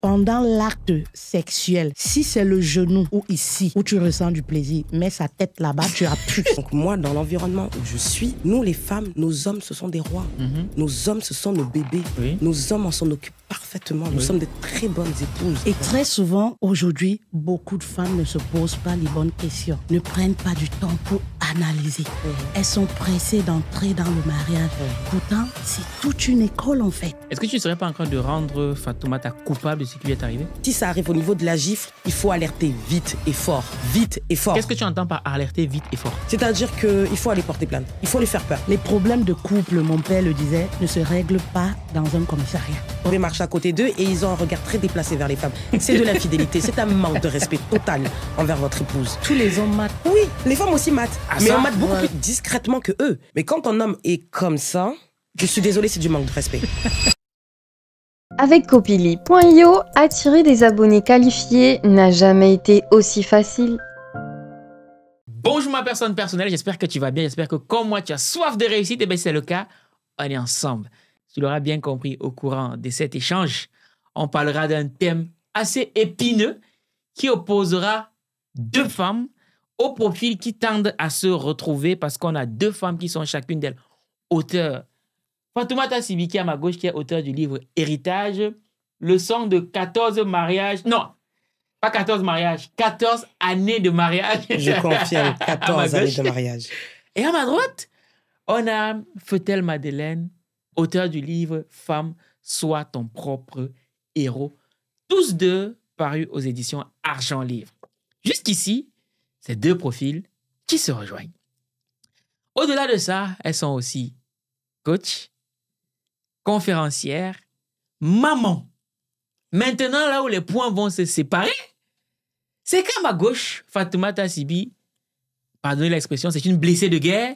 pendant l'acte sexuel, si c'est le genou ou ici où tu ressens du plaisir, mets sa tête là-bas, tu as pu. Donc moi, dans l'environnement où je suis, nous les femmes, nos hommes, ce sont des rois. Mhm. Nos hommes, ce sont nos bébés. Nos hommes en sont occupés parfaitement. Nous sommes de très bonnes épouses. Et très souvent, aujourd'hui, beaucoup de femmes ne se posent pas les bonnes questions, ne prennent pas du temps pour analyser. Elles sont pressées d'entrer dans le mariage. Pourtant, c'est toute une école en fait. Est-ce que tu ne serais pas en train de rendre Fatoumata coupable de ce qui lui est arrivé Si ça arrive au niveau de la gifle, il faut alerter vite et fort. Vite et fort. Qu'est-ce que tu entends par alerter vite et fort C'est-à-dire qu'il faut aller porter plainte. Il faut les faire peur. Les problèmes de couple, mon père le disait, ne se règlent pas dans un commissariat. On à côté d'eux et ils ont un regard très déplacé vers les femmes. C'est de l'infidélité, c'est un manque de respect total envers votre épouse. Tous les hommes matent. Oui, les femmes aussi matent. Ah, mais on mate beaucoup plus discrètement que eux. Mais quand un homme est comme ça, je suis désolée, c'est du manque de respect. Avec Copili.io, attirer des abonnés qualifiés n'a jamais été aussi facile. Bonjour ma personne personnelle, j'espère que tu vas bien, j'espère que comme moi tu as soif de réussite, et eh bien c'est le cas, on est ensemble tu l'auras bien compris au courant de cet échange, on parlera d'un thème assez épineux qui opposera deux femmes au profil qui tendent à se retrouver parce qu'on a deux femmes qui sont chacune d'elles auteurs. Fatoumata Sibiki à ma gauche qui est auteur du livre Héritage, le son de 14 mariages, non, pas 14 mariages, 14 années de mariage. Je confirme, 14 années de mariage. Et à ma droite, on a Fethel Madeleine, auteur du livre Femme, sois ton propre héros. Tous deux parus aux éditions Argent Livre. Jusqu'ici, ces deux profils qui se rejoignent. Au-delà de ça, elles sont aussi coach, conférencière, maman. Maintenant, là où les points vont se séparer, c'est qu'à ma gauche, Fatouma Tassibi, pardonnez l'expression, c'est une blessée de guerre,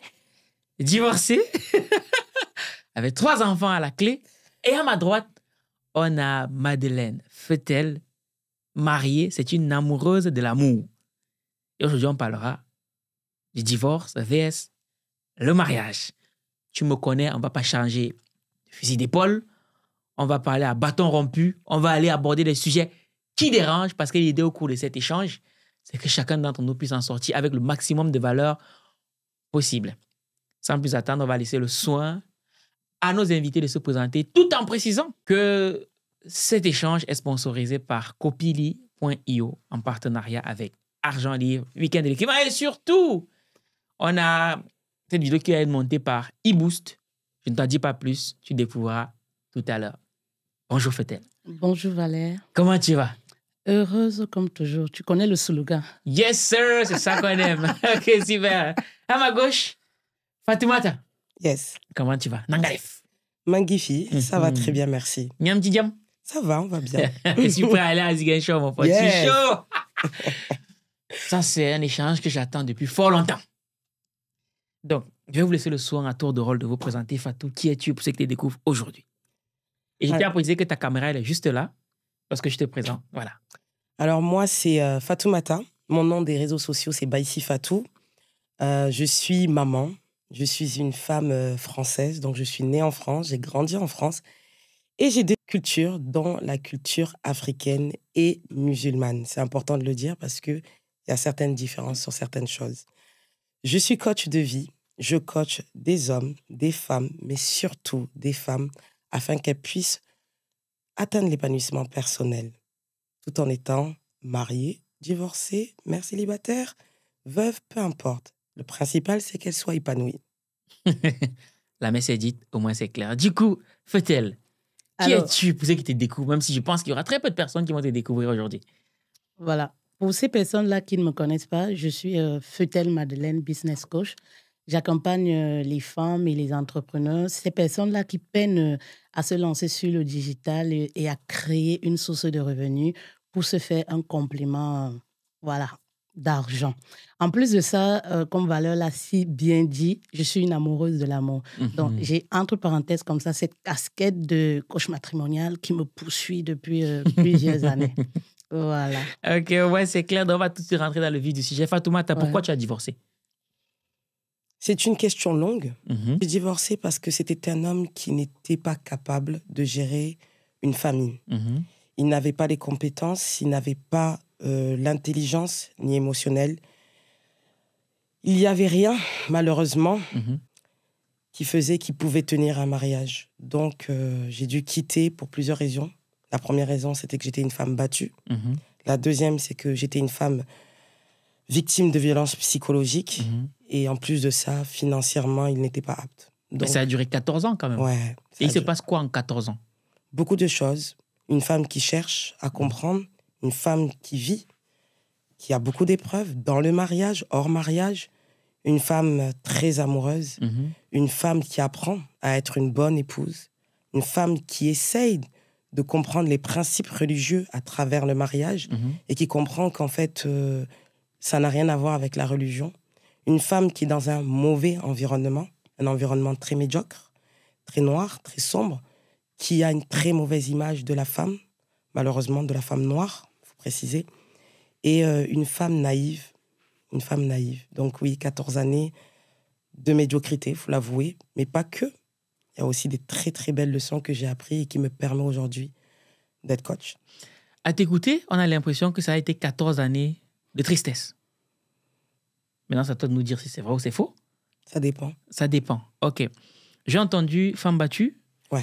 divorcée, avec trois enfants à la clé. Et à ma droite, on a Madeleine Fetel, mariée. C'est une amoureuse de l'amour. Et aujourd'hui, on parlera du divorce vs le mariage. Tu me connais, on va pas changer de fusil d'épaule. On va parler à bâton rompu. On va aller aborder des sujets qui dérangent parce que l'idée au cours de cet échange, c'est que chacun d'entre nous puisse en sortir avec le maximum de valeur possible. Sans plus attendre, on va laisser le soin à nos invités de se présenter tout en précisant que cet échange est sponsorisé par copili.io en partenariat avec Argent Livre, Weekend end de l'équipe. et surtout, on a cette vidéo qui va être montée par eBoost. Je ne t'en dis pas plus, tu découvriras tout à l'heure. Bonjour Fethel. Bonjour Valère. Comment tu vas Heureuse comme toujours. Tu connais le slogan. Yes, sir, c'est ça qu'on aime. ok, super. À ma gauche, Fatimata. Yes. Comment tu vas Nangaref. Mangifi, ça va mhm. très bien, merci. Niam Ça va, on va bien. Je suis prêt à aller à Ziguinchor, mon pote. Yes. chaud Ça, c'est un échange que j'attends depuis fort longtemps. Donc, je vais vous laisser le soin à tour de rôle de vous présenter, Fatou. Qui es-tu pour ceux qui te découvrent aujourd'hui Et j'ai tiens à que ta caméra, elle est juste là, parce que je te présente. Voilà. Alors, moi, c'est euh, Fatou Mata. Mon nom des réseaux sociaux, c'est Baissi Fatou. Euh, je suis maman, je suis une femme euh, française, donc je suis née en France, j'ai grandi en France et j'ai des cultures dont la culture africaine et musulmane. C'est important de le dire parce qu'il y a certaines différences sur certaines choses. Je suis coach de vie, je coach des hommes, des femmes, mais surtout des femmes afin qu'elles puissent atteindre l'épanouissement personnel tout en étant mariées, divorcées, mère célibataires, veuves, peu importe. Le principal, c'est qu'elle soit épanouie. La messe est dite, au moins c'est clair. Du coup, Fethel, qui es-tu pour ceux qui te découvrent, même si je pense qu'il y aura très peu de personnes qui vont te découvrir aujourd'hui Voilà. Pour ces personnes-là qui ne me connaissent pas, je suis euh, Madeleine, business coach. J'accompagne euh, les femmes et les entrepreneurs, ces personnes-là qui peinent euh, à se lancer sur le digital et, et, à créer une source de revenus pour se faire un complément, euh, voilà, d'argent. En plus de ça, euh, comme Valeur l'a si bien dit, je suis une amoureuse de l'amour. Donc, mhm. j'ai entre parenthèses comme ça cette casquette de coach matrimonial qui me poursuit depuis euh, plusieurs années. Voilà. Ok, ouais, c'est clair. Donc, on va tout de suite rentrer dans le vif du sujet. Fatoumata, pourquoi tu as divorcé C'est une question longue. Je mhm. J'ai divorcé parce que c'était un homme qui n'était pas capable de gérer une famille. Mhm. Il n'avait pas les compétences, il n'avait pas euh, l'intelligence ni émotionnelle. Il n'y avait rien, malheureusement, mhm. qui faisait qu'il pouvait tenir un mariage. Donc, euh, j'ai dû quitter pour plusieurs raisons. La première raison, c'était que j'étais une femme battue. Mhm. La deuxième, c'est que j'étais une femme victime de violences psychologiques. Mhm. Et en plus de ça, financièrement, il n'était pas apte. ça a duré 14 ans quand même. et il se passe quoi en 14 ans Beaucoup de choses. Une femme qui cherche à comprendre, une femme qui vit, qui a beaucoup d'épreuves dans le mariage, hors mariage, une femme très amoureuse, mhm. une femme qui apprend à être une bonne épouse, une femme qui essaye de comprendre les principes religieux à travers le mariage mhm. et qui comprend qu'en fait, euh, ça n'a rien à voir avec la religion. Une femme qui est dans un mauvais environnement, un environnement très médiocre, très noir, très sombre, qui a une très mauvaise image de la femme, malheureusement de la femme noire, préciser, et euh, une femme naïve, une femme naïve. Donc oui, 14 années de médiocrité, faut l'avouer, mais pas que. Il y a aussi des très très belles leçons que j'ai apprises et qui me permettent aujourd'hui d'être coach. À t'écouter, on a l'impression que ça a été 14 années de tristesse. Maintenant, c'est à toi de nous dire si c'est vrai ou c'est faux. Ça dépend. Ça dépend. OK. J'ai entendu femme battue,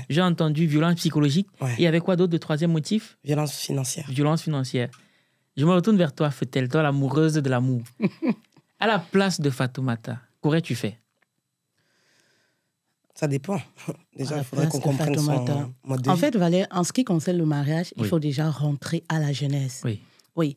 j'ai entendu violence psychologique. Et il y avait quoi d'autre, de troisième motif Violence financière. Violence financière. Je me retourne vers toi, Fetel, toi l'amoureuse de l'amour. à la place de Fatoumata, qu'aurais-tu fait ça dépend. Déjà, il faudrait qu'on comprenne son En fait, Valère, en ce qui concerne le mariage, il faut déjà rentrer à la jeunesse. Oui. Oui.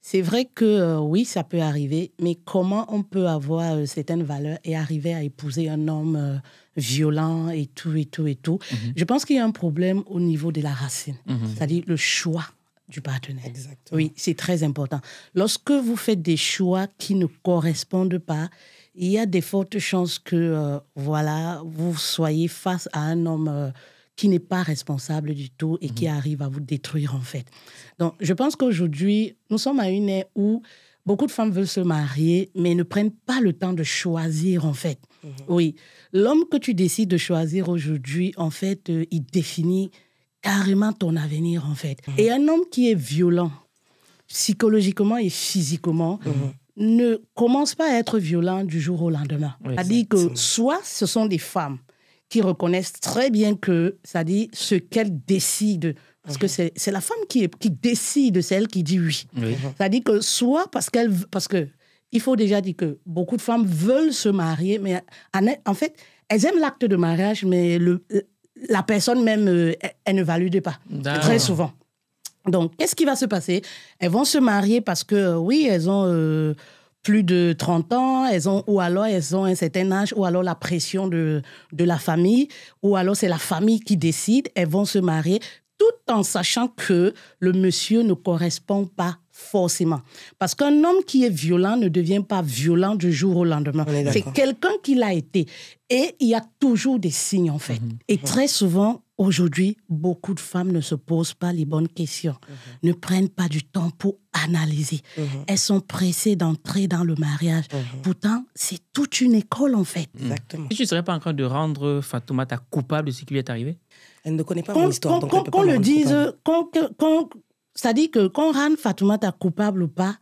C'est vrai que euh, oui, ça peut arriver, mais comment on peut avoir euh, certaines valeurs et arriver à épouser un homme euh, violent et tout, et tout, et tout mhm. Je pense qu'il y a un problème au niveau de la racine, mhm. c'est-à-dire le choix du partenaire. Oui, c'est très important. Lorsque vous faites des choix qui ne correspondent pas, il y a de fortes chances que, voilà, vous soyez face à un homme qui n'est pas responsable du tout et qui mhm. arrive à vous détruire en fait. Donc je pense qu'aujourd'hui, nous sommes à une ère où beaucoup de femmes veulent se marier mais ne prennent pas le temps de choisir en fait. Mhm. Oui, l'homme que tu décides de choisir aujourd'hui, en fait, euh, il définit carrément ton avenir en fait. Mhm. Et un homme qui est violent psychologiquement et physiquement, ne commence pas à être violent du jour au lendemain. C'est-à-dire que soit ce sont des femmes qui reconnaissent très bien que, ça dit, ce qu'elle décide, parce que mhm. c'est la femme qui, est, qui décide, c'est elle qui dit oui. Ça mhm. dit que soit parce qu'elle... Parce que il faut déjà dire que beaucoup de femmes veulent se marier, mais en fait, elles aiment l'acte de mariage, mais le, euh, la personne même, euh, elle, ne valide pas. Très souvent. Donc, qu'est-ce qui va se passer Elles vont se marier parce que, euh, oui, elles ont plus de 30 ans, elles ont, ou alors elles ont un certain âge, ou alors la pression de, de la famille, ou alors c'est la famille qui décide, elles vont se marier, tout en sachant que le monsieur ne correspond pas forcément. Parce qu'un homme qui est violent ne devient pas violent du jour au lendemain. C'est quelqu'un qui l'a été. Et il y a toujours des signes, en fait. Mhm. Et très souvent, aujourd'hui, beaucoup de femmes ne se posent pas les bonnes questions, mhm. ne prennent pas du temps pour analyser. Mhm. Elles sont pressées d'entrer dans le mariage. Pourtant, c'est toute une école, en fait. Exactement. tu ne serais pas en train de rendre Fatoumata coupable de ce qui lui est arrivé Elle ne connaît pas mon histoire. Qu'on le dise, ça dit dire que qu'on rende Fatoumata coupable ou pas,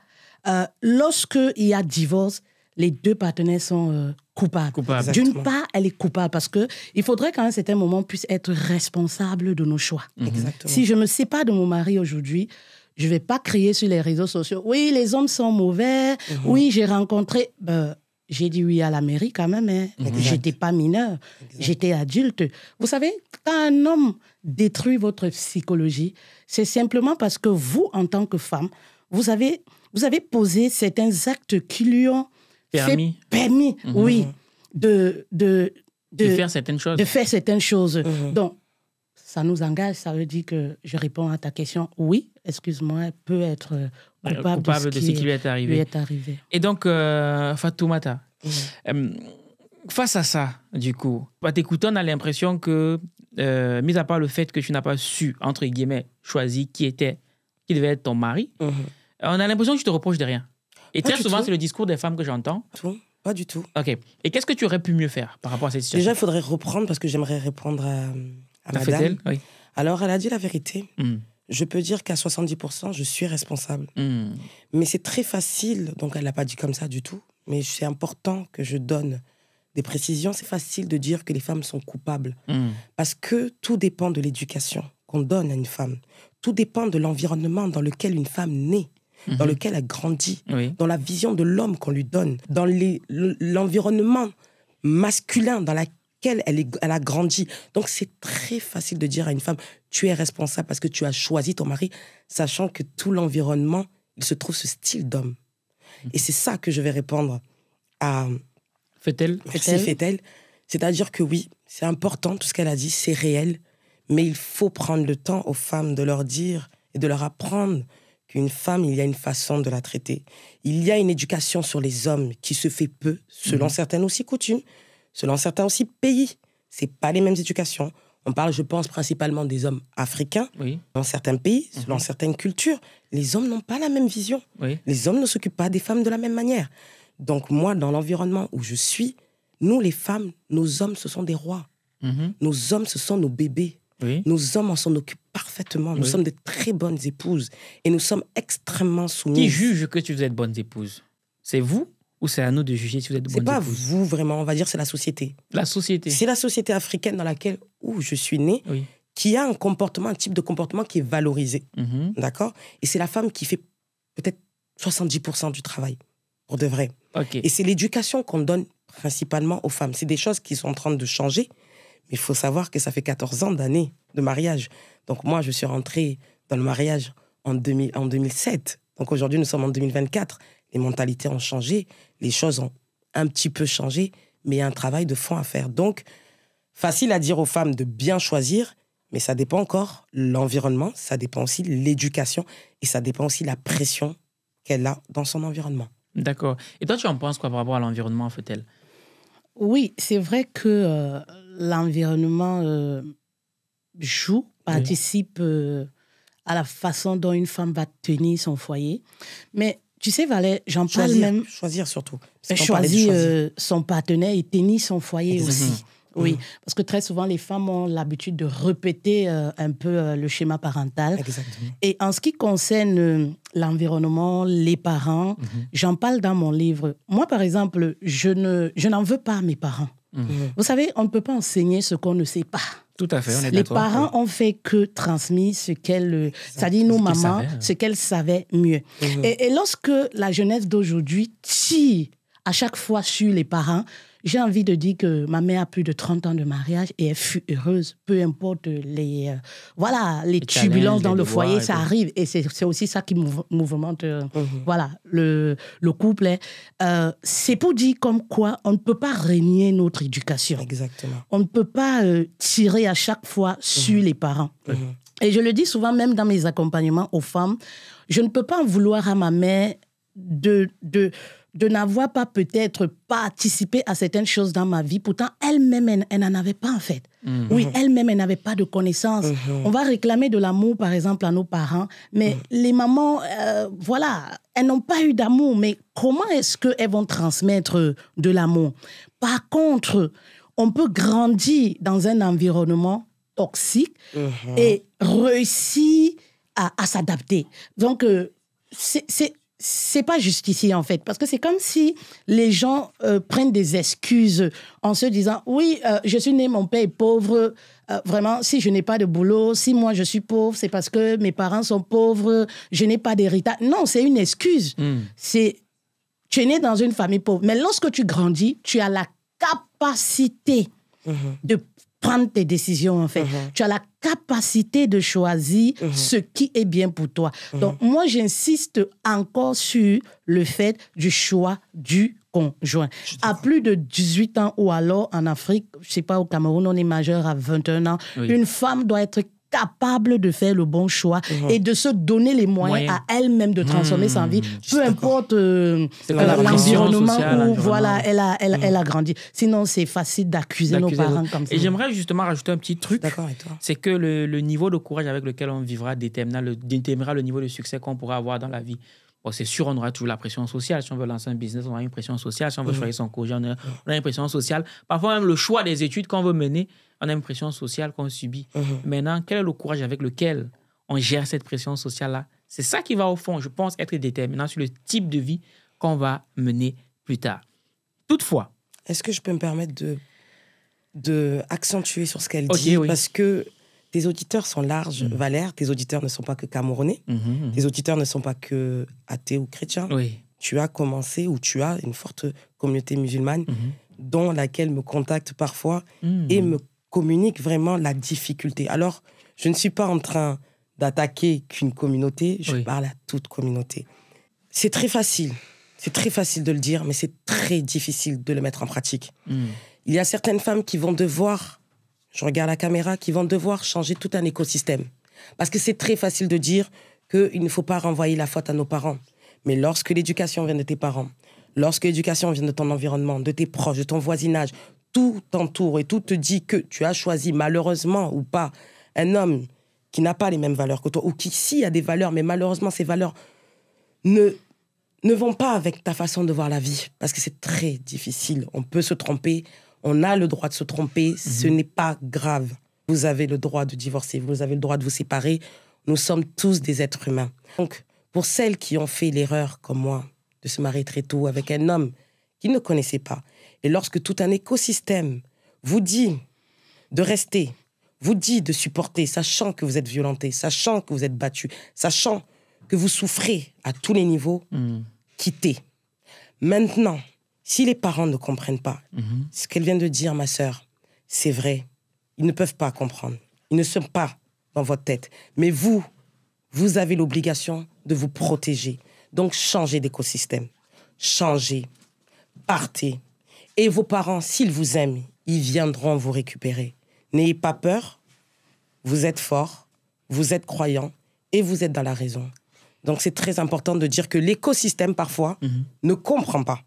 euh, lorsque lorsqu'il y a divorce, les deux partenaires sont euh, coupables. D'une part, elle est coupable parce que il faudrait qu'à un certain moment puisse être responsable de nos choix. Mhm. Si je me sépare de mon mari aujourd'hui, je vais pas crier sur les réseaux sociaux. Oui, les hommes sont mauvais. Mhm. Oui, j'ai rencontré. Ben, j'ai dit oui à la mairie quand même. Hein. Mhm. J'étais pas mineure. j'étais adulte. Vous savez, quand un homme détruit votre psychologie, c'est simplement parce que vous, en tant que femme, vous avez, vous avez posé certains actes qui lui ont permis. permis, mhm. oui, de, de, de, faire certaines choses. De faire certaines choses. Mhm. Donc, ça nous engage, ça veut dire que je réponds à ta question, oui, excuse-moi, peut être euh, coupable, de, ce qui, lui, est arrivé. Et donc, euh, Fatoumata, mhm. euh, face à ça, du coup, en bah, t'écoutant, on a l'impression que, mis à part le fait que tu n'as pas su, entre guillemets, choisir qui était, qui devait être ton mari, on a l'impression que tu te reproches de rien. Et très souvent, c'est le discours des femmes que j'entends. Pas du tout. Ok. Et qu'est-ce que tu aurais pu mieux faire par rapport à cette situation Déjà, il faudrait reprendre parce que j'aimerais répondre à, à madame. oui. Alors, elle a dit la vérité. Hmm. Je peux dire qu'à 70%, je suis responsable. Hmm. Mais c'est très facile, donc elle l'a pas dit comme ça du tout, mais c'est important que je donne des précisions. C'est facile de dire que les femmes sont coupables hmm. parce que tout dépend de l'éducation qu'on donne à une femme. Tout dépend de l'environnement dans lequel une femme naît dans mhm. lequel elle grandit, grandi, dans la vision de l'homme qu'on lui donne, dans l'environnement masculin dans lequel elle, a grandi. Donc c'est très facile de dire à une femme, tu es responsable parce que tu as choisi ton mari, sachant que tout l'environnement, il se trouve ce style d'homme. Mhm. Et c'est ça que je vais répondre à... Fetel. Merci Fetel. C'est-à-dire que oui, c'est important, tout ce qu'elle a dit, c'est réel, mais il faut prendre le temps aux femmes de leur dire et de leur apprendre une femme, il y a une façon de la traiter. Il y a une éducation sur les hommes qui se fait peu, selon mhm. certaines aussi coutumes, selon certains aussi pays. C'est pas les mêmes éducations. On parle, je pense, principalement des hommes africains. Dans certains pays, selon mhm. certaines cultures, les hommes n'ont pas la même vision. Les hommes ne s'occupent pas des femmes de la même manière. Donc moi, dans l'environnement où je suis, nous, les femmes, nos hommes, ce sont des rois. Mhm. Nos hommes, ce sont nos bébés. Nos hommes, en s'en occupe parfaitement. Nous sommes de très bonnes épouses et nous sommes extrêmement soumis. Qui juge que vous êtes bonne épouse C'est vous ou c'est à nous de juger si vous êtes bonnes épouses C'est pas vous vraiment, on va dire c'est la société. La société. C'est la société africaine dans laquelle où je suis née. qui a un comportement, un type de comportement qui est valorisé. Mhm. D'accord Et c'est la femme qui fait peut-être 70% du travail, pour de vrai. Et c'est l'éducation qu'on donne principalement aux femmes. C'est des choses qui sont en train de changer, mais il faut savoir que ça fait 14 ans d'années de mariage. Donc moi, je suis rentrée dans le mariage en, 2000, en 2007. Donc aujourd'hui, nous sommes en 2024. Les mentalités ont changé, les choses ont un petit peu changé, mais il y a un travail de fond à faire. Donc, facile à dire aux femmes de bien choisir, mais ça dépend encore l'environnement, ça dépend aussi l'éducation et ça dépend aussi la pression qu'elle a dans son environnement. D'accord. Et toi, tu en penses quoi par rapport à l'environnement, fait-elle Oui, c'est vrai que euh, l'environnement... Euh, joue, participe euh, à la façon dont une femme va tenir son foyer. Mais tu sais, Valère, j'en parle même. Choisir surtout. Ben, choisir, euh, son partenaire et tenir son foyer aussi. Mm-hmm. Oui, mm-hmm. parce que très souvent, les femmes ont l'habitude de répéter euh, un peu le schéma parental. Et en ce qui concerne l'environnement, les parents, mm-hmm. j'en parle dans mon livre. Moi, par exemple, je, ne, je n'en veux pas à mes parents. Mhm. Vous savez, on ne peut pas enseigner ce qu'on ne sait pas. Tout à fait, on Les parents ont fait que transmettre ce qu'elles, ça dit nos hein. ce qu'elles savaient mieux. Mhm. Et, et lorsque la jeunesse d'aujourd'hui tire à chaque fois sur les parents, j'ai envie de dire que ma mère a plus de 30 ans de mariage et elle fut heureuse, peu importe les, euh, voilà, les, turbulences dans le foyer, ça arrive. Et c'est aussi ça qui mouvemente euh, mhm. voilà, le, le couple. Hein. Euh, c'est pour dire comme quoi on ne peut pas régner notre éducation. Exactement. On ne peut pas tirer à chaque fois sur mhm. les parents. Mhm. Et je le dis souvent même dans mes accompagnements aux femmes, je ne peux pas en vouloir à ma mère de, de de n'avoir pas peut-être participé à certaines choses dans ma vie. Pourtant, elle-même, elle, n'en avait pas en fait. Mhm. Oui, elle-même, elle n'avait pas de connaissances. Mhm. On va réclamer de l'amour, par exemple, à nos parents, mais mhm. les mamans, euh, voilà, elles n'ont pas eu d'amour. Mais comment est-ce qu'elles vont transmettre de l'amour Par contre, on peut grandir dans un environnement toxique et réussir à, s'adapter. Donc, euh, c'est c'est pas juste ici en fait, parce que c'est comme si les gens euh, prennent des excuses en se disant oui, euh, je suis né, mon père est pauvre. Euh, vraiment, si je n'ai pas de boulot, si moi je suis pauvre, c'est parce que mes parents sont pauvres, je n'ai pas d'héritage. Non, c'est une excuse. Hmm. C'est tu es né dans une famille pauvre, mais lorsque tu grandis, tu as la capacité mm-hmm. de prendre tes décisions en fait. Mhm. Tu as la capacité de choisir mhm. ce qui est bien pour toi. Mhm. Donc moi j'insiste encore sur le fait du choix du conjoint. À plus de 18 ans ou alors en Afrique, je sais pas au Cameroun on est majeur à 21 ans, une femme doit être capable de faire le bon choix mhm. et de se donner les moyens à elle-même de transformer sa hmm, vie, peu importe euh, l'environnement où voilà, elle, a, elle, elle a hmm. grandi. Sinon, c'est facile d'accuser nos parents comme ça. Et j'aimerais justement rajouter un petit truc. C'est que le, le, niveau de courage avec lequel on vivra déterminera le, déterminera le niveau de succès qu'on pourra avoir dans la vie. Oh, c'est sûr, on aura toujours la pression sociale. Si on veut lancer un business, on a une pression sociale. Si on veut mm-hmm. choisir son coach on a, une pression sociale. Parfois, même le choix des études qu'on veut mener, on a une pression sociale qu'on subit. Mm-hmm. Maintenant, quel est le courage avec lequel on gère cette pression sociale-là C'est ça qui va, au fond, je pense, être déterminant sur le type de vie qu'on va mener plus tard. Toutefois. Est-ce que je peux me permettre de, de accentuer sur ce qu'elle dit Parce que tes auditeurs sont larges, mm. Valère. Tes auditeurs ne sont pas que camerounais. Mm-hmm, mm-hmm. Tes auditeurs ne sont pas que athées ou chrétiens. Tu as commencé ou tu as une forte communauté musulmane mm-hmm. dont laquelle me contacte parfois mm. et me communique vraiment la difficulté. Alors, je ne suis pas en train d'attaquer qu'une communauté, je parle à toute communauté. C'est très facile, c'est très facile de le dire, mais c'est très difficile de le mettre en pratique. Mm. Il y a certaines femmes qui vont devoir je regarde la caméra, qui vont devoir changer tout un écosystème. Parce que c'est très facile de dire qu'il ne faut pas renvoyer la faute à nos parents. Mais lorsque l'éducation vient de tes parents, lorsque l'éducation vient de ton environnement, de tes proches, de ton voisinage, tout t'entoure et tout te dit que tu as choisi, malheureusement ou pas, un homme qui n'a pas les mêmes valeurs que toi, ou qui, si, a des valeurs, mais malheureusement, ces valeurs ne, ne vont pas avec ta façon de voir la vie, parce que c'est très difficile. On peut se tromper, on a le droit de se tromper, ce mhm. n'est pas grave. Vous avez le droit de divorcer, vous avez le droit de vous séparer. Nous sommes tous des êtres humains. Donc, pour celles qui ont fait l'erreur, comme moi, de se marier très tôt avec un homme qu'ils ne connaissaient pas, et lorsque tout un écosystème vous dit de rester, vous dit de supporter, sachant que vous êtes violenté, sachant que vous êtes battu, sachant que vous souffrez à tous les niveaux, hmm. quittez. Maintenant, si les parents ne comprennent pas mhm. ce qu'elle vient de dire, ma sœur, c'est vrai. Ils ne peuvent pas comprendre. Ils ne sont pas dans votre tête. Mais vous, vous avez l'obligation de vous protéger. Donc changez d'écosystème. Changez. Partez. Et vos parents, s'ils vous aiment, ils viendront vous récupérer. N'ayez pas peur. Vous êtes fort. Vous êtes croyant. Et vous êtes dans la raison. Donc c'est très important de dire que l'écosystème, parfois, mhm. ne comprend pas.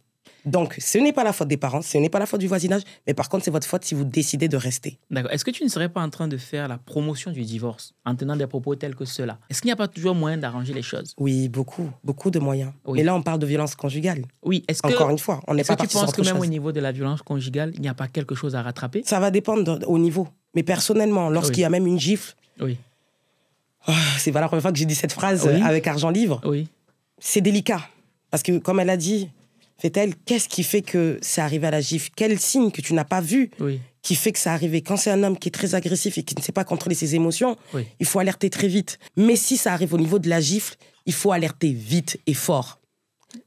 Donc, ce n'est pas la faute des parents, ce n'est pas la faute du voisinage, mais par contre, c'est votre faute si vous décidez de rester. D'accord. Est-ce que tu ne serais pas en train de faire la promotion du divorce en tenant des propos tels que ceux-là Est-ce qu'il n'y a pas toujours moyen d'arranger les choses Oui, beaucoup, beaucoup de moyens. et Mais là, on parle de violence conjugale. Oui, est-ce que. Encore une fois, on n'est pas que tu penses que même au niveau de la violence conjugale, il n'y a pas quelque chose à rattraper Ça va dépendre au niveau. Mais personnellement, lorsqu'il y a même une gifle. Oui. Oh, c'est pas la première fois que j'ai dit cette phrase avec argent livre. Oui. C'est délicat. Parce que, comme elle a dit, fait elle qu'est-ce qui fait que c'est arrivé à la gifle Quel signe que tu n'as pas vu qui fait que ça arrivé Quand c'est un homme qui est très agressif et qui ne sait pas contrôler ses émotions, il faut alerter très vite. Mais si ça arrive au niveau de la gifle, il faut alerter vite et fort.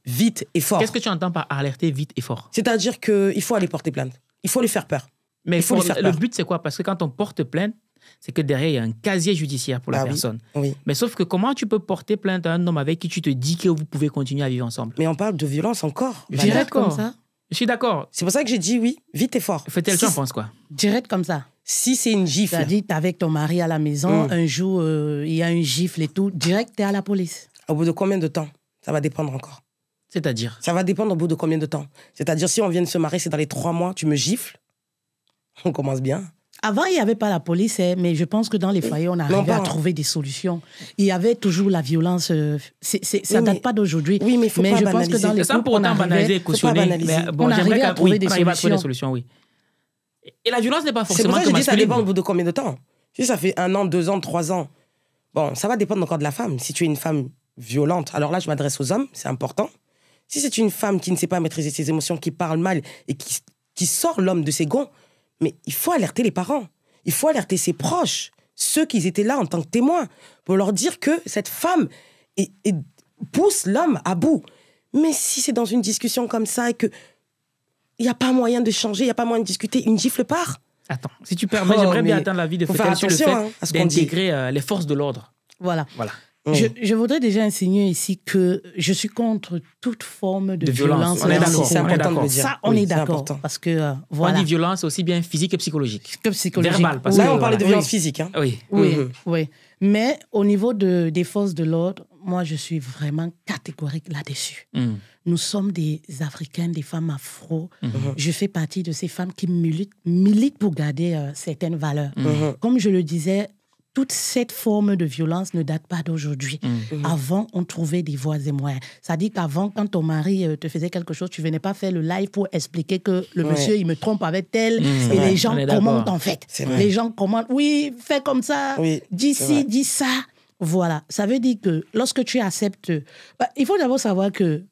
Vite et fort. Qu'est-ce que tu entends par alerter vite et fort C'est-à-dire qu'il faut aller porter plainte. Il faut lui faire peur. Mais il faut le but, c'est quoi Parce que quand on porte plainte, c'est que derrière, il y a un casier judiciaire pour la ah personne. Mais sauf que comment tu peux porter plainte à un homme avec qui tu te dis que vous pouvez continuer à vivre ensemble Mais on parle de violence encore. Bah, direct comme ça. Je suis d'accord. C'est pour ça que j'ai dit oui, vite et fort. faites elle si, pense quoi Direct comme ça. Si c'est une gifle. cest à avec ton mari à la maison, mm. un jour, euh, il y a une gifle et tout, direct, es à la police. Au bout de combien de temps Ça va dépendre encore. C'est-à-dire Ça va dépendre au bout de combien de temps. C'est-à-dire, si on vient de se marier, c'est dans les trois mois, tu me gifles. On commence bien. Avant, il n'y avait pas la police, hein, mais je pense que dans les foyers, on arrivait à trouver des solutions. Il y avait toujours la violence. Euh, ça ne date pas d'aujourd'hui. Oui, mais, faut je pense que dans les sans pour autant banaliser et cautionner. on arrive à trouver des solutions. oui. Et la violence n'est pas forcément. C'est pour ça que, je dis ça dépend au bout de combien de temps. Si ça fait un an, deux ans, trois ans. Bon, ça va dépendre encore de la femme. Si tu es une femme violente, alors là, je m'adresse aux hommes, c'est important. Si c'est une femme qui ne sait pas maîtriser ses émotions, qui parle mal et qui, qui sort l'homme de ses gonds, mais il faut alerter les parents. Il faut alerter ses proches, ceux qui étaient là en tant que témoins, pour leur dire que cette femme est, pousse l'homme à bout. Mais si c'est dans une discussion comme ça et que il n'y a pas moyen de changer, il n'y a pas moyen de discuter, une gifle part. Attends, si tu permets, j'aimerais oh, bien atteindre la vie de faire sur le fait hein, d'intégrer euh, les forces de l'ordre. Voilà. voilà. Mm. Je, voudrais déjà insinuer ici que je suis contre toute forme de, violence. On est d'accord. C'est important de le dire. Ça, on est d'accord. Parce que, euh, voilà. On dit violence aussi bien physique que psychologique. Que psychologique. Là, on parlait de violence physique. Hein. Oui. Mm-hmm. Oui, oui. Mais au niveau de, des forces de l'ordre, moi, je suis vraiment catégorique là-dessus. Mm. Nous sommes des Africaines, des femmes afro. Mm-hmm. Je fais partie de ces femmes qui militent, pour garder euh, certaines valeurs. Mm-hmm. Comme je le disais, toute cette forme de violence ne date pas d'aujourd'hui. Mm. Mm-hmm. Avant, on trouvait des voies et moyens. Ça dit qu'avant, quand ton mari euh, te faisait quelque chose, tu venais pas faire le live pour expliquer que le monsieur, il me trompe avec elle. Mm. et les gens commentent en fait. Les gens commentent, oui, fais comme ça, oui, dis ci, dis ça. Voilà. Ça veut dire que lorsque tu acceptes, bah, il faut d'abord savoir que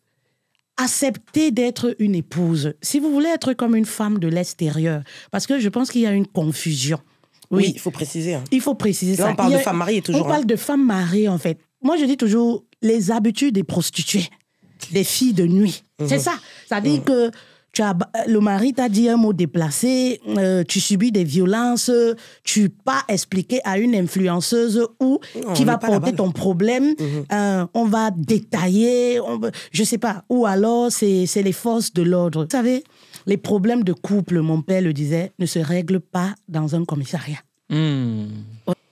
accepter d'être une épouse, si vous voulez être comme une femme de l'extérieur, parce que je pense qu'il y a une confusion. Oui, il faut préciser. Hein. Il faut préciser Là, ça. On parle de femmes mariées toujours. On hein. parle de femmes mariées en fait. Moi, je dis toujours les habitudes des prostituées, des filles de nuit. Mhm. C'est ça. Ça veut dire mhm. que tu as, le mari t'a dit un mot déplacé, euh, tu subis des violences, tu pas expliqué à une influenceuse ou qui va porter ton problème. Mhm. Euh, on va détailler, on, je sais pas. Ou alors, c'est les forces de l'ordre. Vous savez, les problèmes de couple, mon père le disait, ne se règlent pas dans un commissariat. Hmm.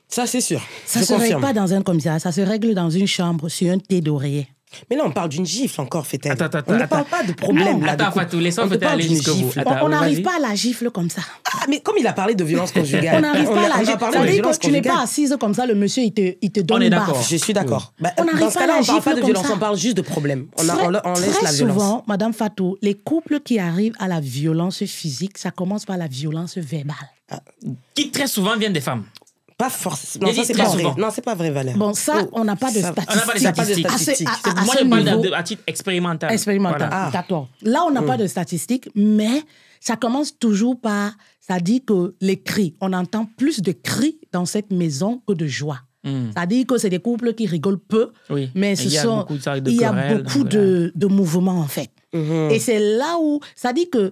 Ça, c'est sûr. Ça ne se règle pas dans un commissariat, ça se règle dans une chambre sur un thé d'oreiller. Mais là, on parle d'une gifle encore, fait on ne parle pas de problème là. Attends, Fatou, peut-être on n'arrive pas à la gifle comme ça. Ah, mais comme il a parlé de violence conjugale. on n'arrive pas à la gifle. Ça veut que tu n'es pas assise comme ça, le monsieur, il te, il te donne on est d'accord. Je suis d'accord. Bah, on n'arrive pas à la gifle. parle pas de violence, on parle juste de problème. On, laisse la violence. souvent, Madame Fatou, les couples qui arrivent à la violence physique, ça commence par la violence verbale. Qui très souvent viennent des femmes. Pas forcément. Non, c'est pas vrai. Non, c'est pas vrai, Valère. Bon, ça, oh. on n'a pas de statistiques. On n'a pas de statistiques. Moi, je parle à titre expérimental. Expérimental, ah. Là, on n'a pas hmm. de statistiques, mais ça commence toujours par, ça dit que les cris, on entend plus de cris dans cette maison que de joie. Hmm. Ça dit que c'est des couples qui rigolent peu, mais il y a beaucoup de, beaucoup de, mouvements en fait. Mm-hmm. Et c'est là où ça dit que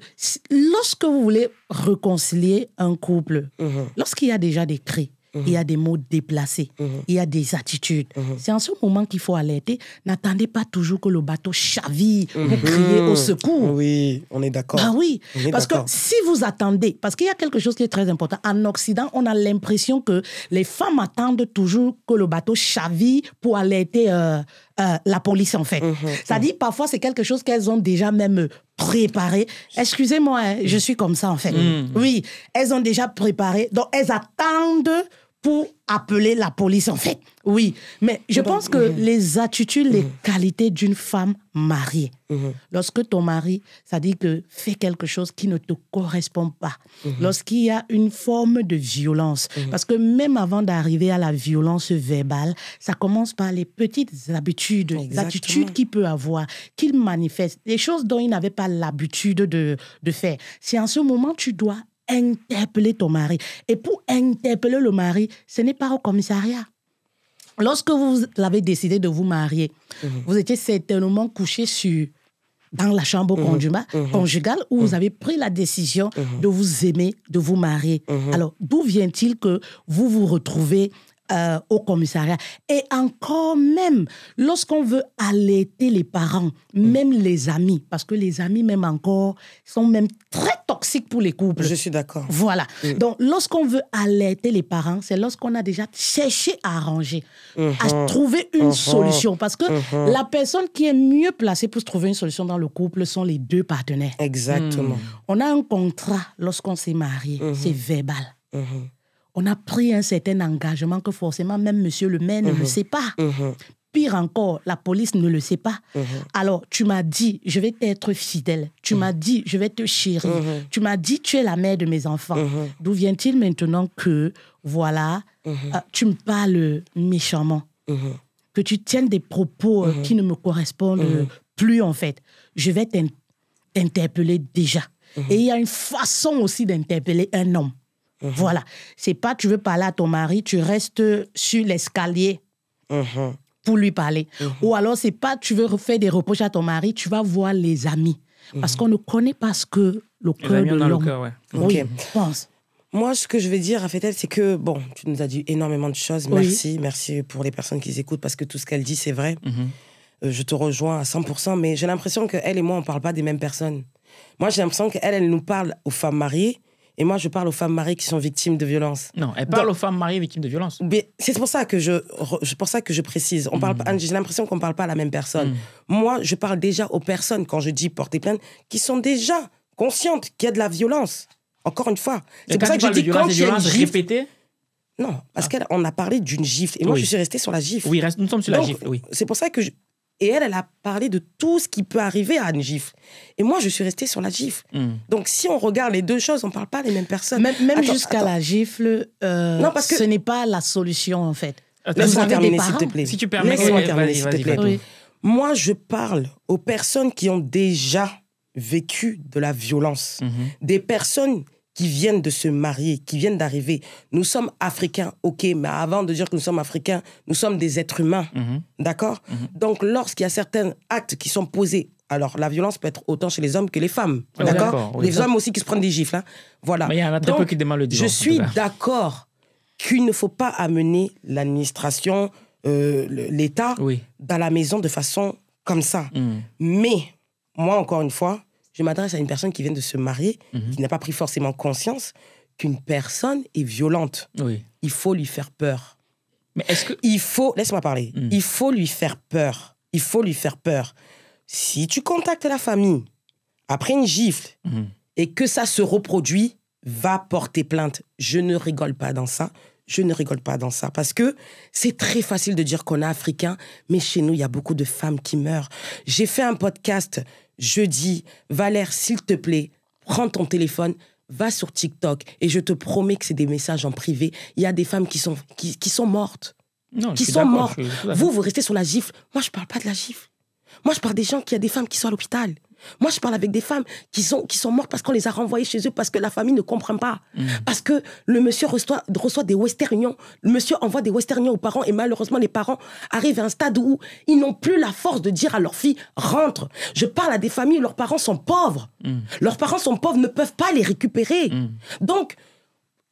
lorsque vous voulez réconcilier un couple, mm-hmm. lorsqu'il y a déjà des cris, il y a des mots déplacés, mhm. il y a des attitudes. Mhm. C'est en ce moment qu'il faut alerter. N'attendez pas toujours que le bateau chaville pour mhm. crier au secours. Oui, on est d'accord. Ah oui, parce que si vous attendez, parce qu'il y a quelque chose qui est très important. En Occident, on a l'impression que les femmes attendent toujours que le bateau chaville pour alerter. Euh, euh, la police en fait. Ça dit parfois c'est quelque chose qu'elles ont déjà même préparer Excusez-moi, hein, je mm. suis comme ça en fait. Mm. Oui, elles ont déjà préparé. Donc elles attendent pour appeler la police en fait. Oui, mais je pense que les attitudes, les mhm. qualités d'une femme mariée, mhm. lorsque ton mari, ça dit que fait quelque chose qui ne te correspond pas, mhm. lorsqu'il y a une forme de violence, parce que même avant d'arriver à la violence verbale, ça commence par les petites habitudes, les attitudes qu'il peut avoir, qu'il manifeste, les choses dont il n'avait pas l'habitude de, faire. C'est en ce moment tu dois interpeller ton mari. Et pour interpeller le mari, ce n'est pas au commissariat. Lorsque vous avez décidé de vous marier, mhm. vous étiez certainement couché sur dans la chambre mhm. Mhm. conjugale où vous avez pris la décision de vous aimer, de vous marier. Alors, d'où vient-il que vous vous retrouvez euh, au commissariat. Et encore même, lorsqu'on veut allaiter les parents, mm. même les amis, parce que les amis, même encore, sont même très toxiques pour les couples. Je suis d'accord. Voilà. Mm. Donc, lorsqu'on veut allaiter les parents, c'est lorsqu'on a déjà cherché à arranger, à mm-hmm. trouver une mm-hmm. solution. Parce que mm-hmm. la personne qui est mieux placée pour trouver une solution dans le couple sont les deux partenaires. Exactement. Mm. On a un contrat lorsqu'on s'est marié, c'est verbal on a pris un certain engagement que forcément même monsieur le maire ne le mhm. sait pas. Mhm. Pire encore, la police ne le sait pas. Mhm. Alors, tu m'as dit, je vais t'être fidèle. Tu m'as dit, je vais te chérir. Tu m'as dit, tu es la mère de mes enfants. D'où vient-il maintenant que, voilà, euh, tu me parles méchamment Que tu tiennes des propos euh, qui ne me correspondent euh, plus, en fait. Je vais t'interpeller déjà. Et il y a une façon aussi d'interpeller un homme. Mm-hmm. Voilà. C'est pas tu veux parler à ton mari, tu restes sur l'escalier mm-hmm. pour lui parler. Mm-hmm. Ou alors c'est pas tu veux faire des reproches à ton mari, tu vas voir les amis. Parce qu'on ne connaît pas ce que le cœur de l'homme. pense. Moi, ce que je veux dire, Rafetel, c'est que, bon, tu nous as dit énormément de choses. Merci. Merci pour les personnes qui écoutent parce que tout ce qu'elle dit, c'est vrai. Euh, je te rejoins à 100%, mais j'ai l'impression qu'elle et moi, on ne parle pas des mêmes personnes. Moi, j'ai l'impression qu'elle, elle nous parle aux femmes mariées et moi, je parle aux femmes mariées qui sont victimes de violence. Non, elle parle aux femmes mariées victimes de violences. C'est pour ça que je, pour ça que je précise. On parle. Mm. J'ai l'impression qu'on ne parle pas à la même personne. Mm. Moi, je parle déjà aux personnes quand je dis porter plainte, qui sont déjà conscientes qu'il y a de la violence. Encore une fois, c'est pour ça que je dis quand a Non, parce ah. qu'on a parlé d'une gifle. Et moi, je suis restée sur la gifle. Oui, nous sommes sur la gifle, oui. C'est pour ça que je, et elle, elle a parlé de tout ce qui peut arriver à une gifle. Et moi, je suis restée sur la gifle. Hmm. Donc, si on regarde les deux choses, on ne parle pas les mêmes personnes. Même, jusqu'à la gifle, euh, non, parce que... ce n'est pas la solution, en fait. Laisse-moi terminer, s'il te plaît. Si moi terminer, s'il te plaît. Moi, je parle aux personnes qui ont déjà vécu de la violence. Mhm. Des personnes qui viennent de se marier, qui viennent d'arriver. Nous sommes africains, ok, mais avant de dire que nous sommes africains, nous sommes des êtres humains. Mhm. D'accord mhm. Donc, lorsqu'il y a certains actes qui sont posés alors, la violence peut être autant chez les hommes que les femmes. d'accord Les hommes aussi qui se prennent des gifles. Hein. Voilà. Mais il y en a très peu qui demandent le divorce. Je suis d'accord qu'il ne faut pas amener l'administration, euh, l'État, oui. dans la maison de façon comme ça. Mm. Mais, moi, encore une fois, je m'adresse à une personne qui vient de se marier, mhm. qui n'a pas pris forcément conscience qu'une personne est violente. Il faut lui faire peur. Mais est-ce que il faut laisse-moi parler. Mhm. Il faut lui faire peur. Il faut lui faire peur. Si tu contactes la famille après une gifle mhm. et que ça se reproduit, va porter plainte. Je ne rigole pas dans ça. Je ne rigole pas dans ça parce que c'est très facile de dire qu'on est africain, mais chez nous, il y a beaucoup de femmes qui meurent. J'ai fait un podcast je dis, Valère, s'il te plaît, prends ton téléphone, va sur TikTok et je te promets que c'est des messages en privé. Il y a des femmes qui sont, qui, sont mortes. qui sont mortes. Vous, vous restez sur la gifle. Moi, je parle pas de la gifle. Moi, je parle des gens qui a des femmes qui sont à l'hôpital. Moi, je parle avec des femmes qui sont, qui mortes parce qu'on les a renvoyées chez eux, parce que la famille ne comprend pas. Mm. Parce que le monsieur reçoit, des Western Union. Le monsieur envoie des Western aux parents et malheureusement, les parents arrivent à un stade où ils n'ont plus la force de dire à leur fille, rentre. Je parle à des familles où leurs parents sont pauvres. Mm. Leurs parents sont pauvres, ne peuvent pas les récupérer. Mm. Donc,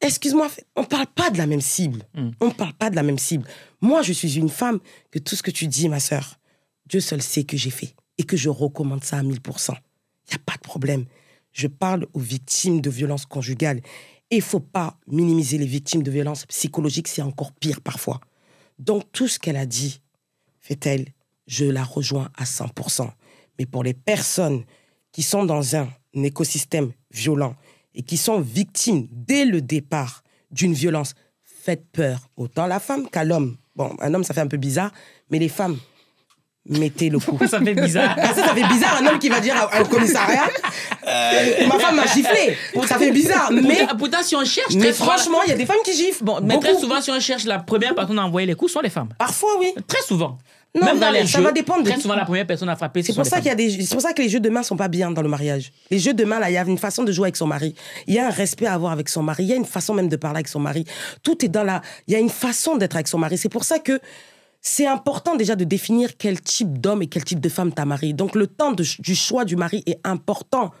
excuse-moi, on ne parle pas de la même cible. On ne parle pas de la même cible. Moi, je suis une femme que tout ce que tu dis, ma sœur, Dieu seul sait que j'ai fait et que je recommande ça à 1000%. Il n'y a pas de problème. Je parle aux victimes de violences conjugales. Et il faut pas minimiser les victimes de violences psychologiques, c'est encore pire parfois. Donc tout ce qu'elle a dit, fait-elle, je la rejoins à 100%. Mais pour les personnes qui sont dans un, un écosystème violent et qui sont victimes dès le départ d'une violence, faites peur autant à la femme qu'à l'homme. Bon, un homme, ça fait un peu bizarre, mais les femmes, mettez le coup. ça fait bizarre. Ça, fait bizarre un homme qui va dire à, commissariat euh, ma femme m'a giflé. Ça fait bizarre. Mais pourtant, si on cherche. Mais franchement, il y a des femmes qui giflent. Bon, mais très souvent, si on cherche la première personne à envoyer les coups, sont les femmes. Parfois, oui. Très souvent. Même dans les ça va dépendre. Très souvent, la première personne à frapper. C'est pour ça qu'il y a des. C'est pour ça que les jeux de main sont pas bien dans le mariage. Les jeux de main, là, il y a une façon de jouer avec son mari. Il y a un respect à avoir avec son mari. Il y a une façon même de parler avec son mari. Tout est dans la. Il y a une façon d'être avec son mari. C'est pour ça que c'est important déjà de définir quel type d'homme et quel type de femme t'as marié. Donc le temps du choix du mari est important.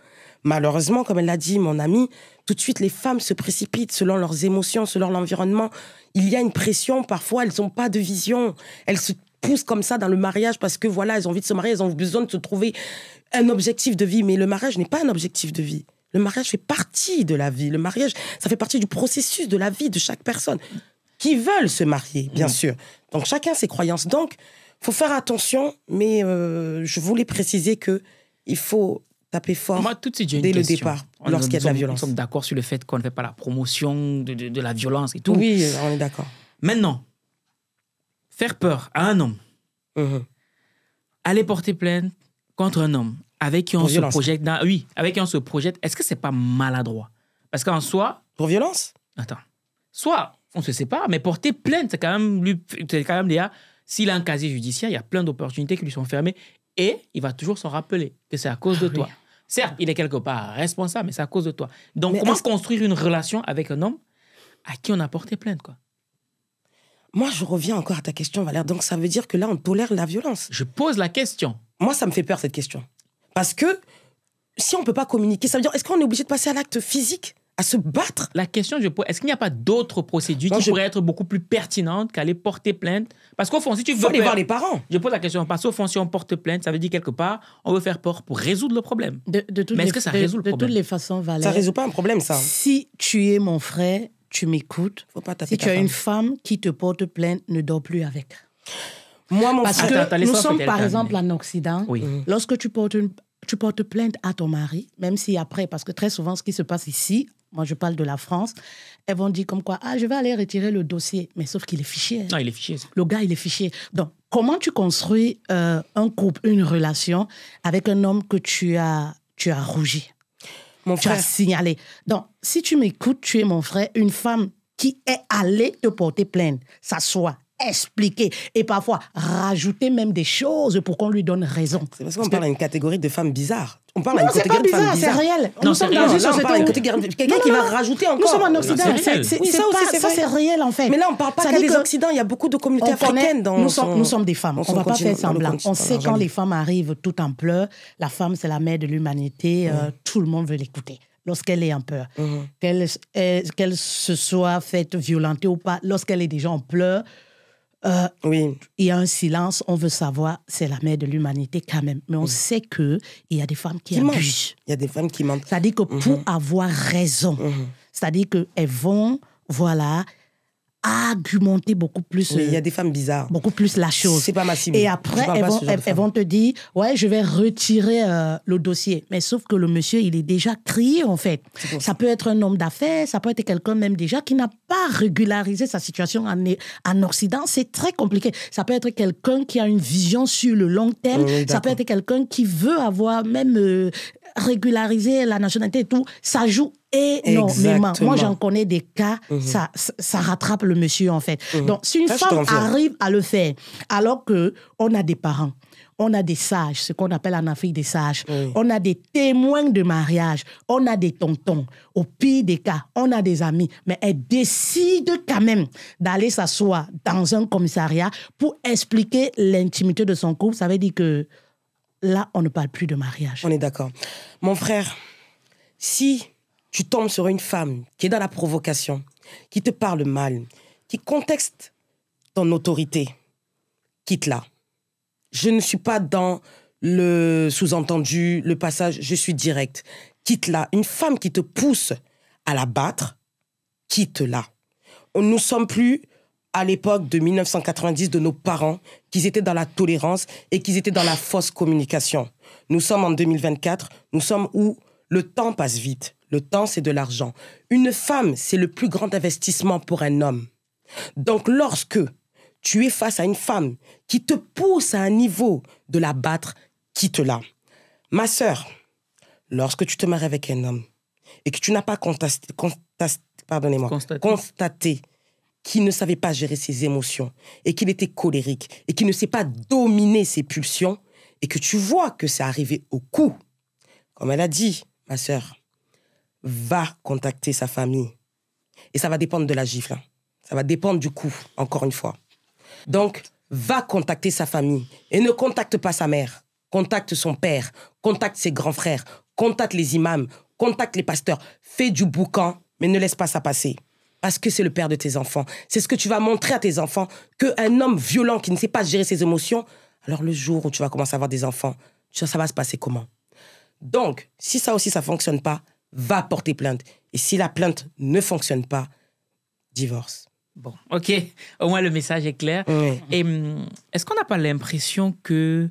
Malheureusement, comme elle l'a dit, mon amie, tout de suite les femmes se précipitent selon leurs émotions, selon l'environnement. Il y a une pression, parfois elles n'ont pas de vision. Elles se poussent comme ça dans le mariage parce que voilà, elles ont envie de se marier, elles ont besoin de se trouver un objectif de vie. Mais le mariage n'est pas un objectif de vie. Le mariage fait partie de la vie. Le mariage, ça fait partie du processus de la vie de chaque personne qui veulent se marier, bien mm. sûr. Donc chacun ses croyances. Donc, faut faire attention, mais euh, je voulais préciser que il faut taper fort tout dès le départ lorsqu'il y a de la violence. Nous sommes d'accord sur le fait qu'on ne fait pas la promotion de, de, la violence et tout. Oui, on est d'accord. Maintenant, faire peur à un homme, mhm. aller porter plainte contre un homme avec qui on se projette, oui, avec qui on se projette, est-ce que c'est pas maladroit Parce qu'en soi, pour violence Attends. Soit on se sépare, mais porter plainte, c'est quand même lui, c'est quand même Léa. S'il a un casier judiciaire, il y a plein d'opportunités qui lui sont fermées et il va toujours s'en rappeler que c'est à cause de ah toi. Certes, il est quelque part responsable, mais c'est à cause de toi. Donc, comment construire une relation avec un homme à qui on a porté plainte, quoi Moi, je reviens encore à ta question, Valère. Donc, ça veut dire que là, on tolère la violence. Je pose la question. Moi, ça me fait peur, cette question. Parce que si on ne peut pas communiquer, ça veut dire, est-ce qu'on est obligé de passer à l'acte physique à se battre. La question, je pose, est-ce qu'il n'y a pas d'autres procédures qui pourraient être beaucoup plus pertinentes qu'aller porter plainte Parce qu'au fond, si tu veux. Faut aller voir les parents. Je pose la question, parce qu'au fond, si on porte plainte, ça veut dire quelque part, on veut faire peur pour résoudre le problème. De, Mais est-ce que ça résout le problème De toutes les façons, Ça résout pas un problème, ça. Si tu es mon frère, tu m'écoutes. Faut pas Si tu as une femme qui te porte plainte, ne dors plus avec. Moi, mon Parce que nous sommes, par exemple, en Occident. Oui. Mhm. Lorsque tu portes une, tu portes plainte à ton mari, même si après, parce que très souvent, ce qui se passe ici, moi je parle de la France, elles vont dire comme quoi, ah, je vais aller retirer le dossier, mais sauf qu'il est fiché. Non, hein. ah, il est fiché. Le gars, il est fiché. Donc, comment tu construis euh, un couple, une relation avec un homme que tu as, tu as rougi Mon frère. Tu as signalé. Donc, si tu m'écoutes, tu es mon frère, une femme qui est allée te porter plainte, soit expliquer et parfois rajouter même des choses pour qu'on lui donne raison. C'est parce qu'on parle d'une une catégorie de femmes bizarres on parle non, c'est pas bizarre, c'est réel. Non, nous sommes on parle côté quelqu'un qui va rajouter encore. Nous sommes en Occident. C'est ça, c'est réel en fait. Mais là, on parle pas des Occidents. Il y a beaucoup de communautés africaines dans. Nous sommes des femmes. On ne va pas faire semblant. On sait quand les femmes arrivent toutes en pleurs, la femme c'est la mère de l'humanité. Euh, tout le monde veut l'écouter lorsqu'elle est en peur. Mhm. Qu'elle se soit faite violenter ou pas, lorsqu'elle est déjà en pleurs, euh, oui. Il y a un silence, on veut savoir, c'est la mère de l'humanité quand même. Mais on sait sait qu'il y a des femmes qui, qui Il y a des femmes qui mentent. C'est-à-dire que pour mhm. avoir raison, mhm. c'est-à-dire qu'elles vont, voilà, argumenter beaucoup plus. Il y a euh, des femmes bizarres. Beaucoup plus la chose. C'est pas ma Et après, elles vont, te dire Ouais, je vais retirer euh, le dossier. Mais sauf que le monsieur, il est déjà crié, en fait. Ça, peut être un homme d'affaires, ça peut être quelqu'un même déjà qui n'a pas régularisé sa situation en, en Occident. C'est très compliqué. Ça peut être quelqu'un qui a une vision sur le long terme. ça peut être quelqu'un qui veut avoir même euh, régularisé la nationalité et tout. Ça joue non Moi, j'en connais des cas, mhm. ça, ça rattrape le monsieur, en fait. Mhm. Donc, si une femme arrive à le faire, alors que on a des parents, on a des sages, ce qu'on appelle en Afrique des sages. On a des témoins de mariage, on a des tontons. Au pire des cas, on a des amis. Mais elle décide quand même d'aller s'asseoir dans un commissariat pour expliquer l'intimité de son couple. Ça veut dire que là, on ne parle plus de mariage. On est d'accord. Mon frère, si tu tombes sur une femme qui est dans la provocation, qui te parle mal, qui contexte ton autorité, quitte-la. Je ne suis pas dans le sous-entendu, le passage, je suis direct. Quitte-la. Une femme qui te pousse à la battre, quitte-la. Nous ne sommes plus à l'époque de 1990 de nos parents, qu'ils étaient dans la tolérance et qu'ils étaient dans la fausse communication. Nous sommes en 2024, nous sommes où le temps passe vite. Le temps, c'est de l'argent. Une femme, c'est le plus grand investissement pour un homme. Donc lorsque tu es face à une femme qui te pousse à un niveau de la battre, quitte-la. Ma sœur, lorsque tu te maries avec un homme et que tu n'as pas contesté, pardonnez-moi, constaté, constaté qu'il ne savait pas gérer ses émotions et qu'il était colérique et qu'il ne sait pas dominer ses pulsions et que tu vois que c'est arrivé au coup, comme elle a dit, ma sœur, va contacter sa famille. Et ça va dépendre de la gifle. Hein. Ça va dépendre du coup, encore une fois. Donc, va contacter sa famille. Et ne contacte pas sa mère. Contacte son père. Contacte ses grands frères. Contacte les imams. Contacte les pasteurs. Fais du boucan, mais ne laisse pas ça passer. Parce que c'est le père de tes enfants. C'est ce que tu vas montrer à tes enfants. Qu'un homme violent qui ne sait pas gérer ses émotions, alors le jour où tu vas commencer à avoir des enfants, ça va se passer comment Donc, si ça aussi, ça fonctionne pas, va porter plainte. Et si la plainte ne fonctionne pas, divorce. Bon, ok. Au moins, le message est clair. Et hum, est-ce qu'on n'a pas l'impression que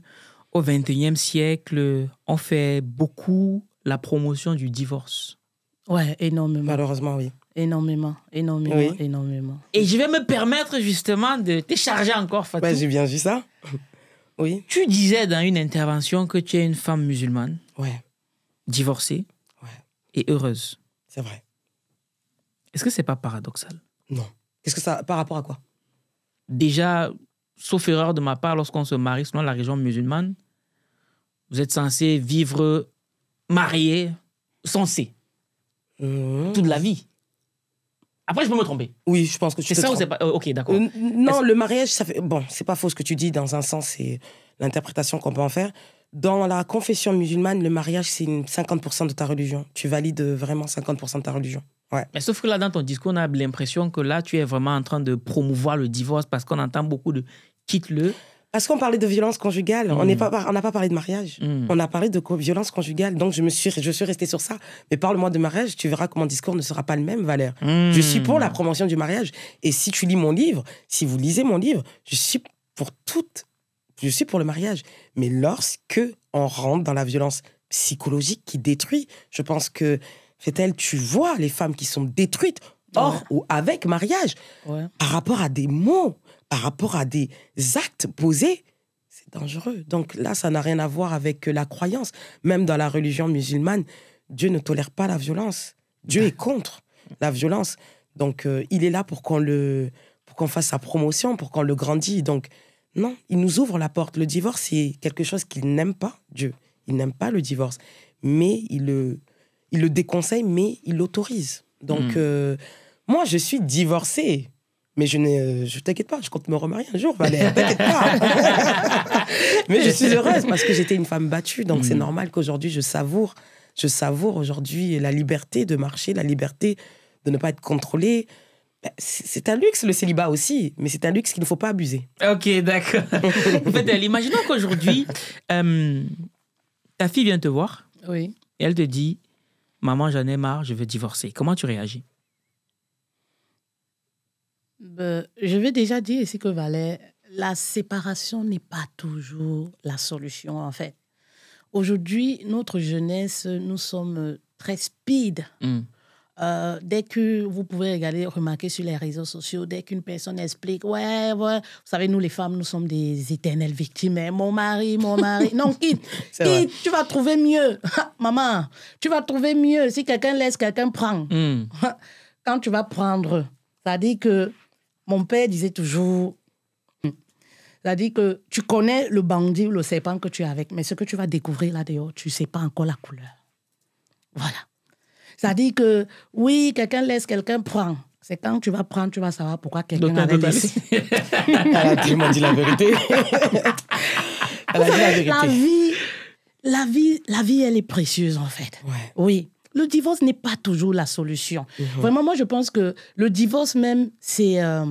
au XXIe siècle, on fait beaucoup la promotion du divorce Ouais, énormément. Malheureusement, oui. Énormément, énormément, énormément. Et je vais me permettre justement de t'écharger encore, Fatou. Ouais, j'ai bien vu ça. Oui. Tu disais dans une intervention que tu es une femme musulmane. Ouais. Divorcée et heureuse. C'est vrai. Est-ce que c'est pas paradoxal Non. Qu'est-ce que ça par rapport à quoi Déjà, sauf erreur de ma part, lorsqu'on se marie selon la région musulmane, vous êtes censé vivre marié, censé mmh. toute la vie. Après, je peux me tromper. Oui, je pense que tu C'est ça ou c'est pas. Euh, ok, d'accord. Euh, non, le mariage, ça fait. Bon, c'est pas faux ce que tu dis, dans un sens, c'est l'interprétation qu'on peut en faire dans la confession musulmane, le mariage, c'est 50% de ta religion. Tu valides vraiment 50% de ta religion. Ouais. Mais sauf que là, dans ton discours, on a l'impression que là, tu es vraiment en train de promouvoir le divorce parce qu'on entend beaucoup de quitte-le. Parce qu'on parlait de violence conjugale, on mm. n'a pas, on pas parlé de mariage, mm. on a parlé de violence conjugale. Donc je me suis, je suis restée sur ça. Mais parle-moi de mariage, tu verras que mon discours ne sera pas le même, Valère. Mm. Je suis pour la promotion du mariage. Et si tu lis mon livre, si vous lisez mon livre, je suis pour toutes je suis pour le mariage. Mais lorsque on rentre dans la violence psychologique qui détruit, je pense que, fait-elle, tu vois les femmes qui sont détruites hors ou avec mariage par rapport à des mots, par rapport à des actes posés. C'est dangereux. Donc là, ça n'a rien à voir avec la croyance. Même dans la religion musulmane, Dieu ne tolère pas la violence. Dieu bah. est contre la violence. Donc, euh, il est là pour qu'on le, pour qu'on fasse sa promotion, pour qu'on le grandit. Donc, non, il nous ouvre la porte. Le divorce, c'est quelque chose qu'il n'aime pas, Dieu. Il n'aime pas le divorce, mais il le, il le déconseille, mais il l'autorise. Donc, hmm. euh, moi, je suis divorcée. Mais je ne euh, je t'inquiète pas, je compte me remarier un jour, Valère. pas. mais je suis heureuse parce que j'étais une femme battue, donc c'est hmm. normal qu'aujourd'hui je savoure, je savoure aujourd'hui la liberté de marcher, la liberté de ne pas être contrôlée, bah, c'est un luxe le célibat aussi, mais c'est un luxe qu'il ne faut pas abuser. Ok, d'accord. imaginons qu'aujourd'hui, euh, ta fille vient te voir oui. et elle te dit Maman, j'en ai marre, je veux divorcer. Comment tu réagis ben, Je vais déjà dire ici que Valet, la séparation n'est pas toujours la solution en fait. Aujourd'hui, notre jeunesse, nous sommes très speed. Hmm. Euh, dès que vous pouvez regarder, remarquer sur les réseaux sociaux, dès qu'une personne explique, ouais, ouais, vous savez, nous les femmes, nous sommes des éternelles victimes. Hein. Mon mari, mon mari. non, quitte, quitte tu vas trouver mieux. Maman, tu vas trouver mieux. Si quelqu'un laisse, quelqu'un prend. Hmm. Quand tu vas prendre, ça dit que mon père disait toujours, ça hmm, dit que tu connais le bandit ou le serpent que tu es avec, mais ce que tu vas découvrir là dedans tu ne sais pas encore la couleur. Voilà cest à que, oui, quelqu'un laisse, quelqu'un prend. C'est quand tu vas prendre, tu vas savoir pourquoi quelqu'un Elle a dit la vérité. dit la vérité. La vie, la vie, la vie, elle est précieuse, en fait. Oui. Le divorce n'est pas toujours la solution. Mhm. Vraiment, moi, je pense que le divorce même, c'est euh,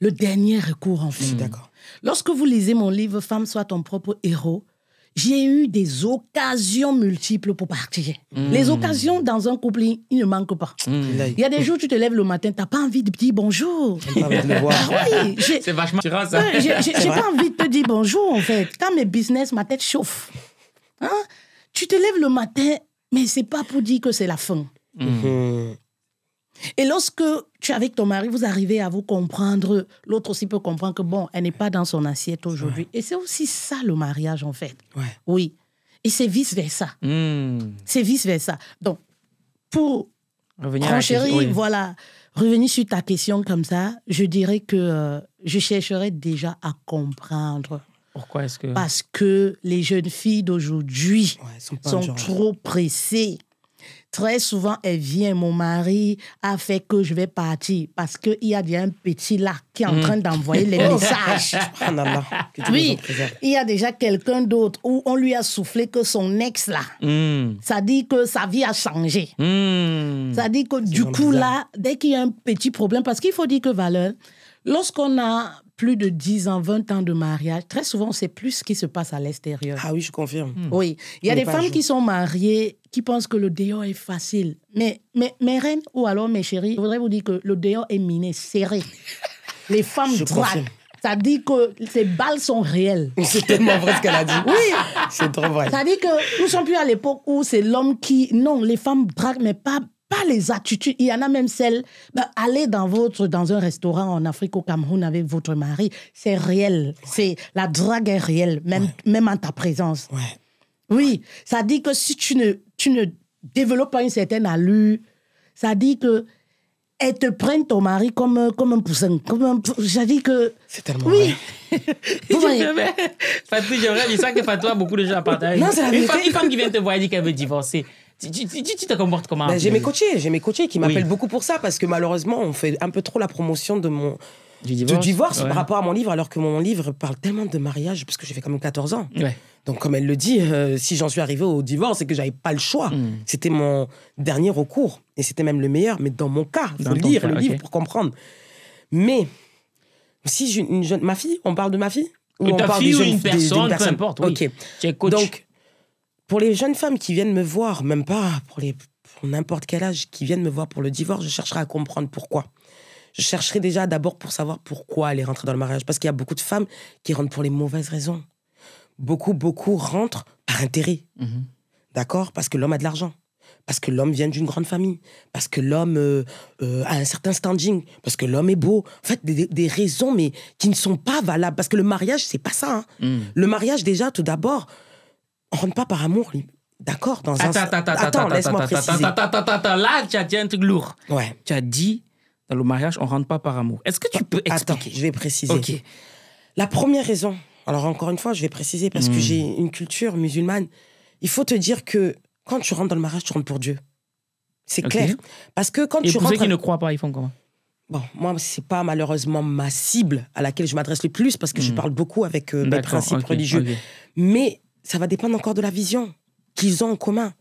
le dernier recours, en fait. Mm, d'accord. Lorsque vous lisez mon livre « Femme, soit ton propre héros », j'ai eu des occasions multiples pour partir. Les hmm. occasions dans un couple, il ne manque pas. Hmm. Il y a des jours, tu te lèves le matin, tu n'as pas envie de dire bonjour. Ah oui, c'est vachement tirant, ça. J'ai pas envie de te dire bonjour, en fait. Quand mes business, ma tête chauffe. Hein, tu te lèves le matin, mais c'est pas pour dire que c'est la fin. Hmm. Et lorsque tu es avec ton mari, vous arrivez à vous comprendre, l'autre aussi peut comprendre que, bon, elle n'est pas dans son assiette aujourd'hui. Et c'est aussi ça le mariage, en fait. Oui. Et c'est vice-versa. Hmm. C'est vice-versa. Donc, pour revenir chérie, voilà, revenir sur ta question comme ça, je dirais que euh, je chercherais déjà à comprendre. Pourquoi est-ce que... Parce que les jeunes filles d'aujourd'hui sont trop pressées. Très souvent, elle vient, mon mari a fait que je vais partir parce qu'il y a déjà un petit là qui est en mm. train d'envoyer les oh. messages. Ah oui, il y a déjà quelqu'un d'autre où on lui a soufflé que son ex là, mm. ça dit que sa vie a changé. Mm. Ça dit que du coup là, dès qu'il y a un petit problème, parce qu'il faut dire que Valeur, Lorsqu'on a plus de 10 ans, 20 ans de mariage, très souvent, on sait plus ce qui se passe à l'extérieur. Ah oui, je confirme. Hmm. Oui. Il y a des femmes qui sont mariées qui pensent que le déo est facile. Mais, mais mes reines ou alors mes chéries, je voudrais vous dire que le déo est miné, serré. Les femmes draguent. Ça dit que ces balles sont réelles. C'est tellement vrai ce qu'elle a dit. Oui. C'est trop vrai. Ça dit que nous sommes plus à l'époque où c'est l'homme qui. Non, les femmes draguent, mais pas pas les attitudes. Il y en a même celles. Bah, aller dans, votre, dans un restaurant en Afrique, au Cameroun, avec votre mari, c'est réel. C'est La drague est réelle, même, même en ta présence. Oui, ça dit que si tu ne, tu ne développes pas une certaine allure, ça dit que elles te prennent ton mari comme, comme un poussin. Comme un, j'ai dit que. C'est tellement oui. vrai. Vous Fatou, j'aimerais que Fatou a beaucoup de gens à partager. Une, femme, qui vient te voir et dit qu'elle veut divorcer. Tu te comportes comment ben, J'ai mes coachés, j'ai mes coachés qui m'appellent beaucoup pour ça parce que malheureusement, on fait un peu trop la promotion de mon du divorce, par rapport à mon livre, alors que mon livre parle tellement de mariage parce que j'ai fait quand même 14 ans. Donc, comme elle le dit, euh, si j'en suis arrivée au divorce, c'est que j'avais pas le choix. Hmm. C'était mon dernier recours et c'était même le meilleur, mais dans mon cas, il faut lire le livre pour comprendre. Mais si une jeune, ma fille, on parle de ma fille ou euh, on ta parle fille ou une personne, peu importe. Ok. Coach. Donc, pour les jeunes femmes qui viennent me voir, même pas pour les pour n'importe quel âge, qui viennent me voir pour le divorce, je chercherai à comprendre pourquoi. Je chercherai déjà d'abord pour savoir pourquoi elle est rentrée dans le mariage, parce qu'il y a beaucoup de femmes qui rentrent pour les mauvaises raisons. Beaucoup, beaucoup rentrent par intérêt, mhm. d'accord, parce que l'homme a de l'argent parce que l'homme vient d'une grande famille, parce que l'homme euh, euh, a un certain standing, parce que l'homme est beau. En fait, des, raisons, mais qui ne sont pas valables. Parce que le mariage, c'est pas ça. Hein. Mm. Le mariage, déjà, tout d'abord, on rentre pas par amour, d'accord dans un... attends, attends, laisse-moi préciser. Attends, attends, attends, là, tu as dit un truc lourd. Ouais. Tu as dit, dans le mariage, on rentre pas par amour. Est-ce que tu peux expliquer Attends, je vais préciser. Ok. La première raison, alors encore une fois, je vais préciser parce que hmm. j'ai une culture musulmane. Il faut te dire que quand tu rentres dans le mariage, tu rentres pour Dieu. C'est clair. Parce que quand tu pour ceux qui ne croient pas, ils font comment Bon, moi, c'est pas malheureusement ma cible à laquelle je m'adresse le plus parce que je hmm. parle beaucoup avec euh, mes principes religieux. Mais ça va dépendre encore de la vision qu'ils ont en commun.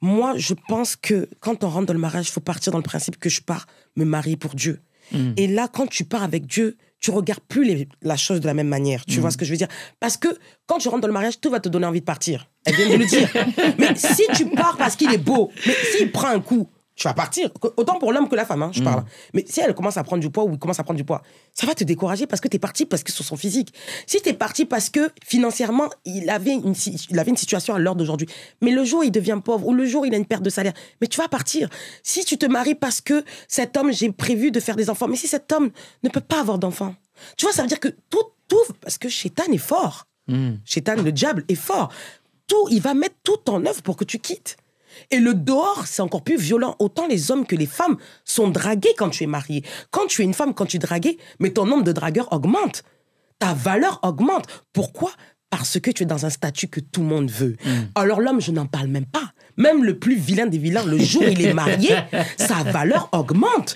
Moi, je pense que quand on rentre dans le mariage, il faut partir dans le principe que je pars me marier pour Dieu. Mm. Et là, quand tu pars avec Dieu, tu regardes plus la chose de la même manière. Tu vois mm. ce que je veux dire Parce que quand tu rentres dans le mariage, tout va te donner envie de partir. Elle vient de le dire. mais si tu pars parce qu'il est beau, mais s'il prend un coup, tu vas partir. Autant pour l'homme que la femme, hein, je mm. parle. Mais si elle commence à prendre du poids ou il commence à prendre du poids, ça va te décourager parce que tu es parti parce que sur son physique. Si tu es parti parce que financièrement, il avait une, il avait une situation à l'heure d'aujourd'hui, mais le jour il devient pauvre ou le jour il a une perte de salaire, mais tu vas partir. Si tu te maries parce que cet homme, j'ai prévu de faire des enfants, mais si cet homme ne peut pas avoir d'enfants, tu vois, ça veut dire que tout, tout, parce que Chétan est fort. Mmh. le diable, est fort. Tout, il va mettre tout en œuvre pour que tu quittes. Et le dehors, c'est encore plus violent. Autant les hommes que les femmes sont dragués quand tu es marié. Quand tu es une femme, quand tu es draguée, mais ton nombre de dragueurs augmente. Ta valeur augmente. Pourquoi Parce que tu es dans un statut que tout le monde veut. Hmm. Alors l'homme, je n'en parle même pas. Même le plus vilain des vilains, le jour où il est marié, sa valeur augmente.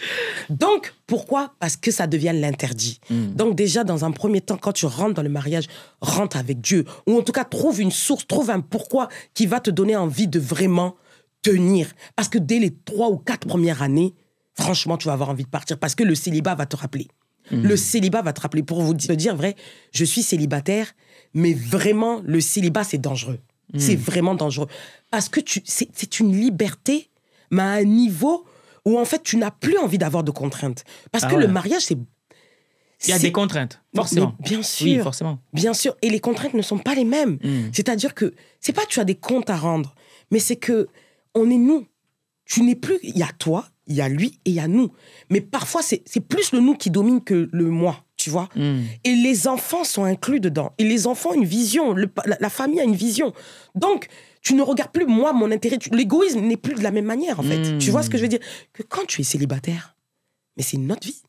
Donc, pourquoi Parce que ça devient l'interdit. Hmm. Donc déjà, dans un premier temps, quand tu rentres dans le mariage, rentre avec Dieu. Ou en tout cas, trouve une source, trouve un pourquoi qui va te donner envie de vraiment tenir. Parce que dès les trois ou quatre premières années, franchement, tu vas avoir envie de partir parce que le célibat va te rappeler. Mhm. Le célibat va te rappeler. Pour vous te dire vrai, je suis célibataire, mais vraiment, le célibat, c'est dangereux. Mhm. C'est vraiment dangereux. Parce que c'est une liberté, mais à un niveau où en fait, tu n'as plus envie d'avoir de contraintes. Parce ah que le mariage, c'est il y a des contraintes, forcément. bien sûr. forcément. Bien sûr. Et les contraintes ne sont pas les mêmes. Mhm. C'est-à-dire que c'est pas que tu as des comptes à rendre, mais c'est que on est nous. Tu n'es plus, il y a toi, il y a lui et il y a nous. Mais parfois, c'est plus le nous qui domine que le moi, tu vois. Hmm. Et les enfants sont inclus dedans. Et les enfants ont une vision, la, famille a une vision. Donc, tu ne regardes plus moi, mon intérêt. L'égoïsme n'est plus de la même manière, en fait. Tu vois ce que je veux dire Que quand tu es célibataire, mais c'est notre vie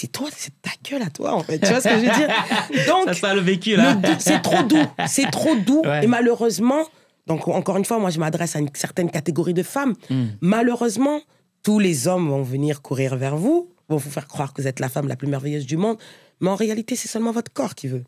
c'est toi, c'est ta gueule à toi, en fait. Tu vois ce que je veux dire Donc, ça, le vécu, là. c'est trop doux. C'est trop doux. Et malheureusement, donc, encore une fois, moi, je m'adresse à une certaine catégorie de femmes. Hmm. Malheureusement, tous les hommes vont venir courir vers vous, vont vous faire croire que vous êtes la femme la plus merveilleuse du monde. Mais en réalité, c'est seulement votre corps qui veut.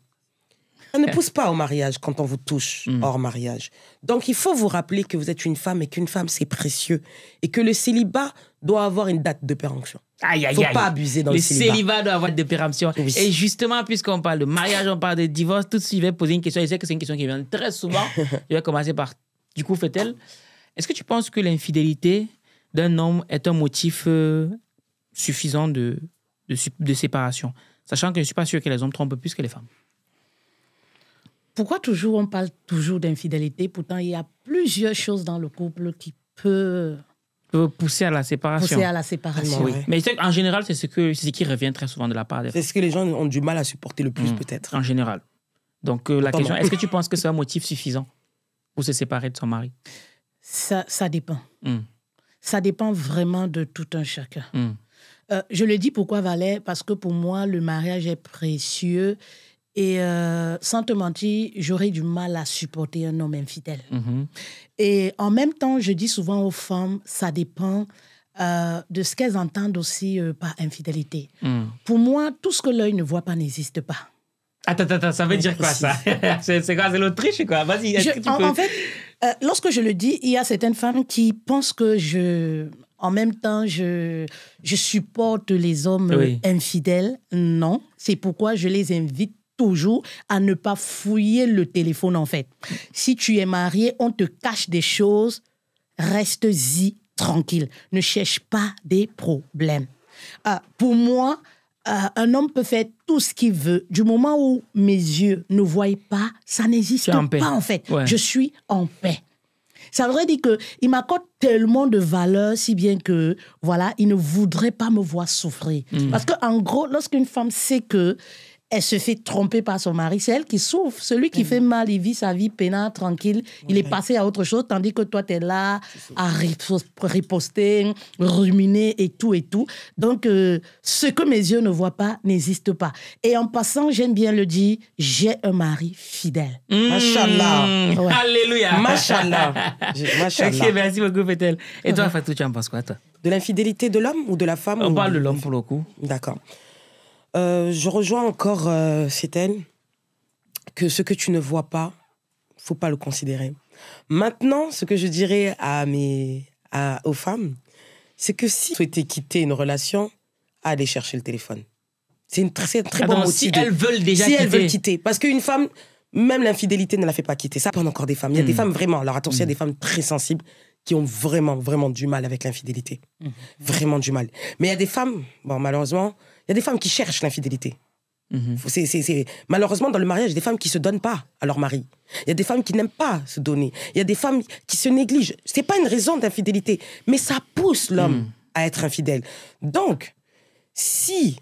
Ça ne pousse pas au mariage quand on vous touche hmm. hors mariage. Donc, il faut vous rappeler que vous êtes une femme et qu'une femme, c'est précieux. Et que le célibat doit avoir une date de péremption. Il ne Faut pas abuser dans le, le célibat. doit avoir de péremption. Et justement, puisqu'on parle de mariage, on parle de divorce, tout de suite, je vais poser une question. Je sais que c'est une question qui vient très souvent. je vais commencer par, du coup, fait-elle, est-ce que tu penses que l'infidélité d'un homme est un motif euh, suffisant de, de, séparation Sachant que je ne suis pas sûr que les hommes trompent plus que les femmes pourquoi toujours on parle toujours d'infidélité Pourtant, il y a plusieurs choses dans le couple qui peuvent euh, pousser à la séparation. Pousser à la séparation. Mais en général, c'est ce, qui revient très souvent de la part des C'est ce que les gens ont du mal à supporter le plus, hmm. peut-être. En général. Donc, euh, la question, est-ce que tu penses que c'est un motif suffisant pour se séparer de son mari Ça, ça dépend. Hmm. Ça dépend vraiment de tout un chacun. Hmm. Euh, je le dis pourquoi Valère Parce que pour moi, le mariage est précieux et euh, sans te mentir, j'aurais du mal à supporter un homme infidèle. Mhm. Et en même temps, je dis souvent aux femmes, ça dépend euh, de ce qu'elles entendent aussi euh, par infidélité. Mhm. Pour moi, tout ce que l'œil ne voit pas n'existe pas. Attends, attends, ça veut dire quoi ça C'est quoi C'est l'Autriche quoi Vas-y, en, en, fait, lorsque je le dis, il y a certaines femmes qui pensent que je, en même temps, je, je supporte les hommes infidèles. Non, c'est pourquoi je les invite toujours à ne pas fouiller le téléphone en fait. Si tu es marié, on te cache des choses, reste-y tranquille. Ne cherche pas des problèmes. Euh, pour moi, euh, un homme peut faire tout ce qu'il veut. Du moment où mes yeux ne voient pas, ça n'existe pas en fait. Je suis en paix. Ça voudrait dire qu'il m'accorde tellement de valeur, si bien que, voilà, il ne voudrait pas me voir souffrir. Hmm. Parce Parce qu'en gros, lorsqu'une femme sait que elle se fait tromper par son mari. C'est elle qui souffre. Celui qui mm. fait mal, il vit sa vie pénale, tranquille. Il est passé à autre chose, tandis que toi, tu es là à riposter, ruminer et tout et tout. Donc, euh, ce que mes yeux ne voient pas n'existe pas. Et en passant, j'aime bien le dire, j'ai un mari fidèle. Mmh. Alléluia. Machallah. merci beaucoup, Fethel. Et toi, uh-huh. Fatou, tu en penses quoi, toi De l'infidélité de l'homme ou de la femme On parle de l'homme pour le coup. D'accord. Euh, je rejoins encore euh, que ce que tu ne vois pas, faut pas le considérer. Maintenant, ce que je dirais à mes, aux femmes, c'est que si vous souhaitez quitter une relation, allez chercher le téléphone. C'est une très, très bonne motivation. Si elles veulent déjà quitter. veulent quitter. Parce qu'une femme, même l'infidélité ne la fait pas quitter. Ça prend encore des femmes. Il y a des hmm. femmes vraiment, alors attention, il y a hmm. des femmes très sensibles qui ont vraiment, vraiment du mal avec l'infidélité. Hmm. Vraiment du mal. Mais il y a des femmes, bon, malheureusement, il y a des femmes qui cherchent l'infidélité. Mhm. C'est, Malheureusement, dans le mariage, il y a des femmes qui ne se donnent pas à leur mari. Il y a des femmes qui n'aiment pas se donner. Il y a des femmes qui se négligent. Ce n'est pas une raison d'infidélité, mais ça pousse l'homme mhm. à être infidèle. Donc, si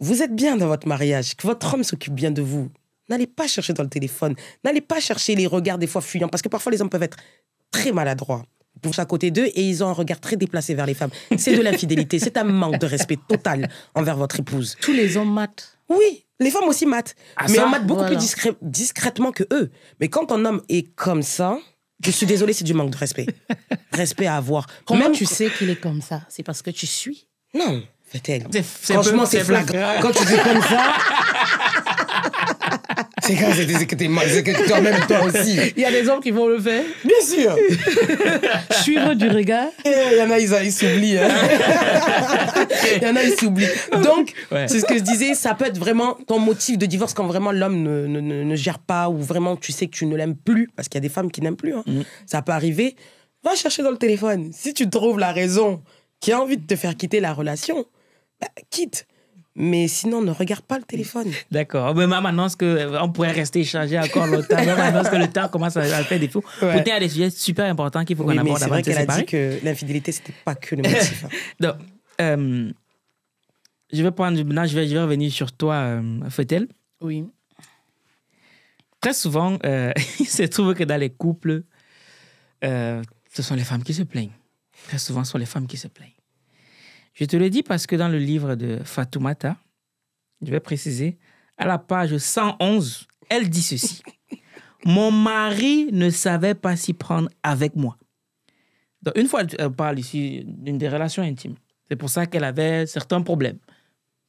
vous êtes bien dans votre mariage, que votre homme s'occupe bien de vous, n'allez pas chercher dans le téléphone, n'allez pas chercher les regards des fois fuyants, parce que parfois les hommes peuvent être très maladroits poussent à côté d'eux et ils ont un regard très déplacé vers les femmes. C'est de l'infidélité, c'est un manque de respect total envers votre épouse. Tous les hommes matent. Oui, les femmes aussi matent. Ah, mais on mate beaucoup plus discrètement que eux. Mais quand un homme est comme ça, je suis désolée, c'est du manque de respect. respect à avoir. Comment Même... tu sais qu'il est comme ça C'est parce que tu suis Non, Franchement, c'est flagrant. Quand tu dis comme ça. que même toi aussi. Il y a des hommes qui vont le faire. Bien sûr. heureux du regard. Il y en a, ils s'oublient. Hein. Il y en a, ils s'oublient. Donc, c'est ce que je disais, ça peut être vraiment ton motif de divorce quand vraiment l'homme ne, ne, gère pas ou vraiment tu sais que tu ne l'aimes plus, parce qu'il y a des femmes qui n'aiment plus. Hein. Mm. Ça peut arriver. Va chercher dans le téléphone. Si tu trouves la raison qui a envie de te faire quitter la relation, bah, quitte. Mais sinon, ne regarde pas le téléphone. D'accord. Ah, mais maman annonce on pourrait rester échangé encore longtemps. Maman annonce que le temps commence à, faire des fous. Ouais. il y a des sujets super importants qu'il faut qu'on oui, aborde. C'est vrai qu'elle a dit que l'infidélité, c'était pas que le motif. Hein. Euh, je vais prendre. je vais, revenir sur toi, euh, Oui. Très souvent, euh, il se trouve que dans les couples, euh, ce sont les femmes qui se plaignent. Très souvent, ce sont les femmes qui se plaignent. Je te le dis parce que dans le livre de Fatoumata, je vais préciser, à la page 111, elle dit ceci. Mon mari ne savait pas s'y prendre avec moi. Donc, une fois, elle parle ici d'une des relations intimes. C'est pour ça qu'elle avait certains problèmes.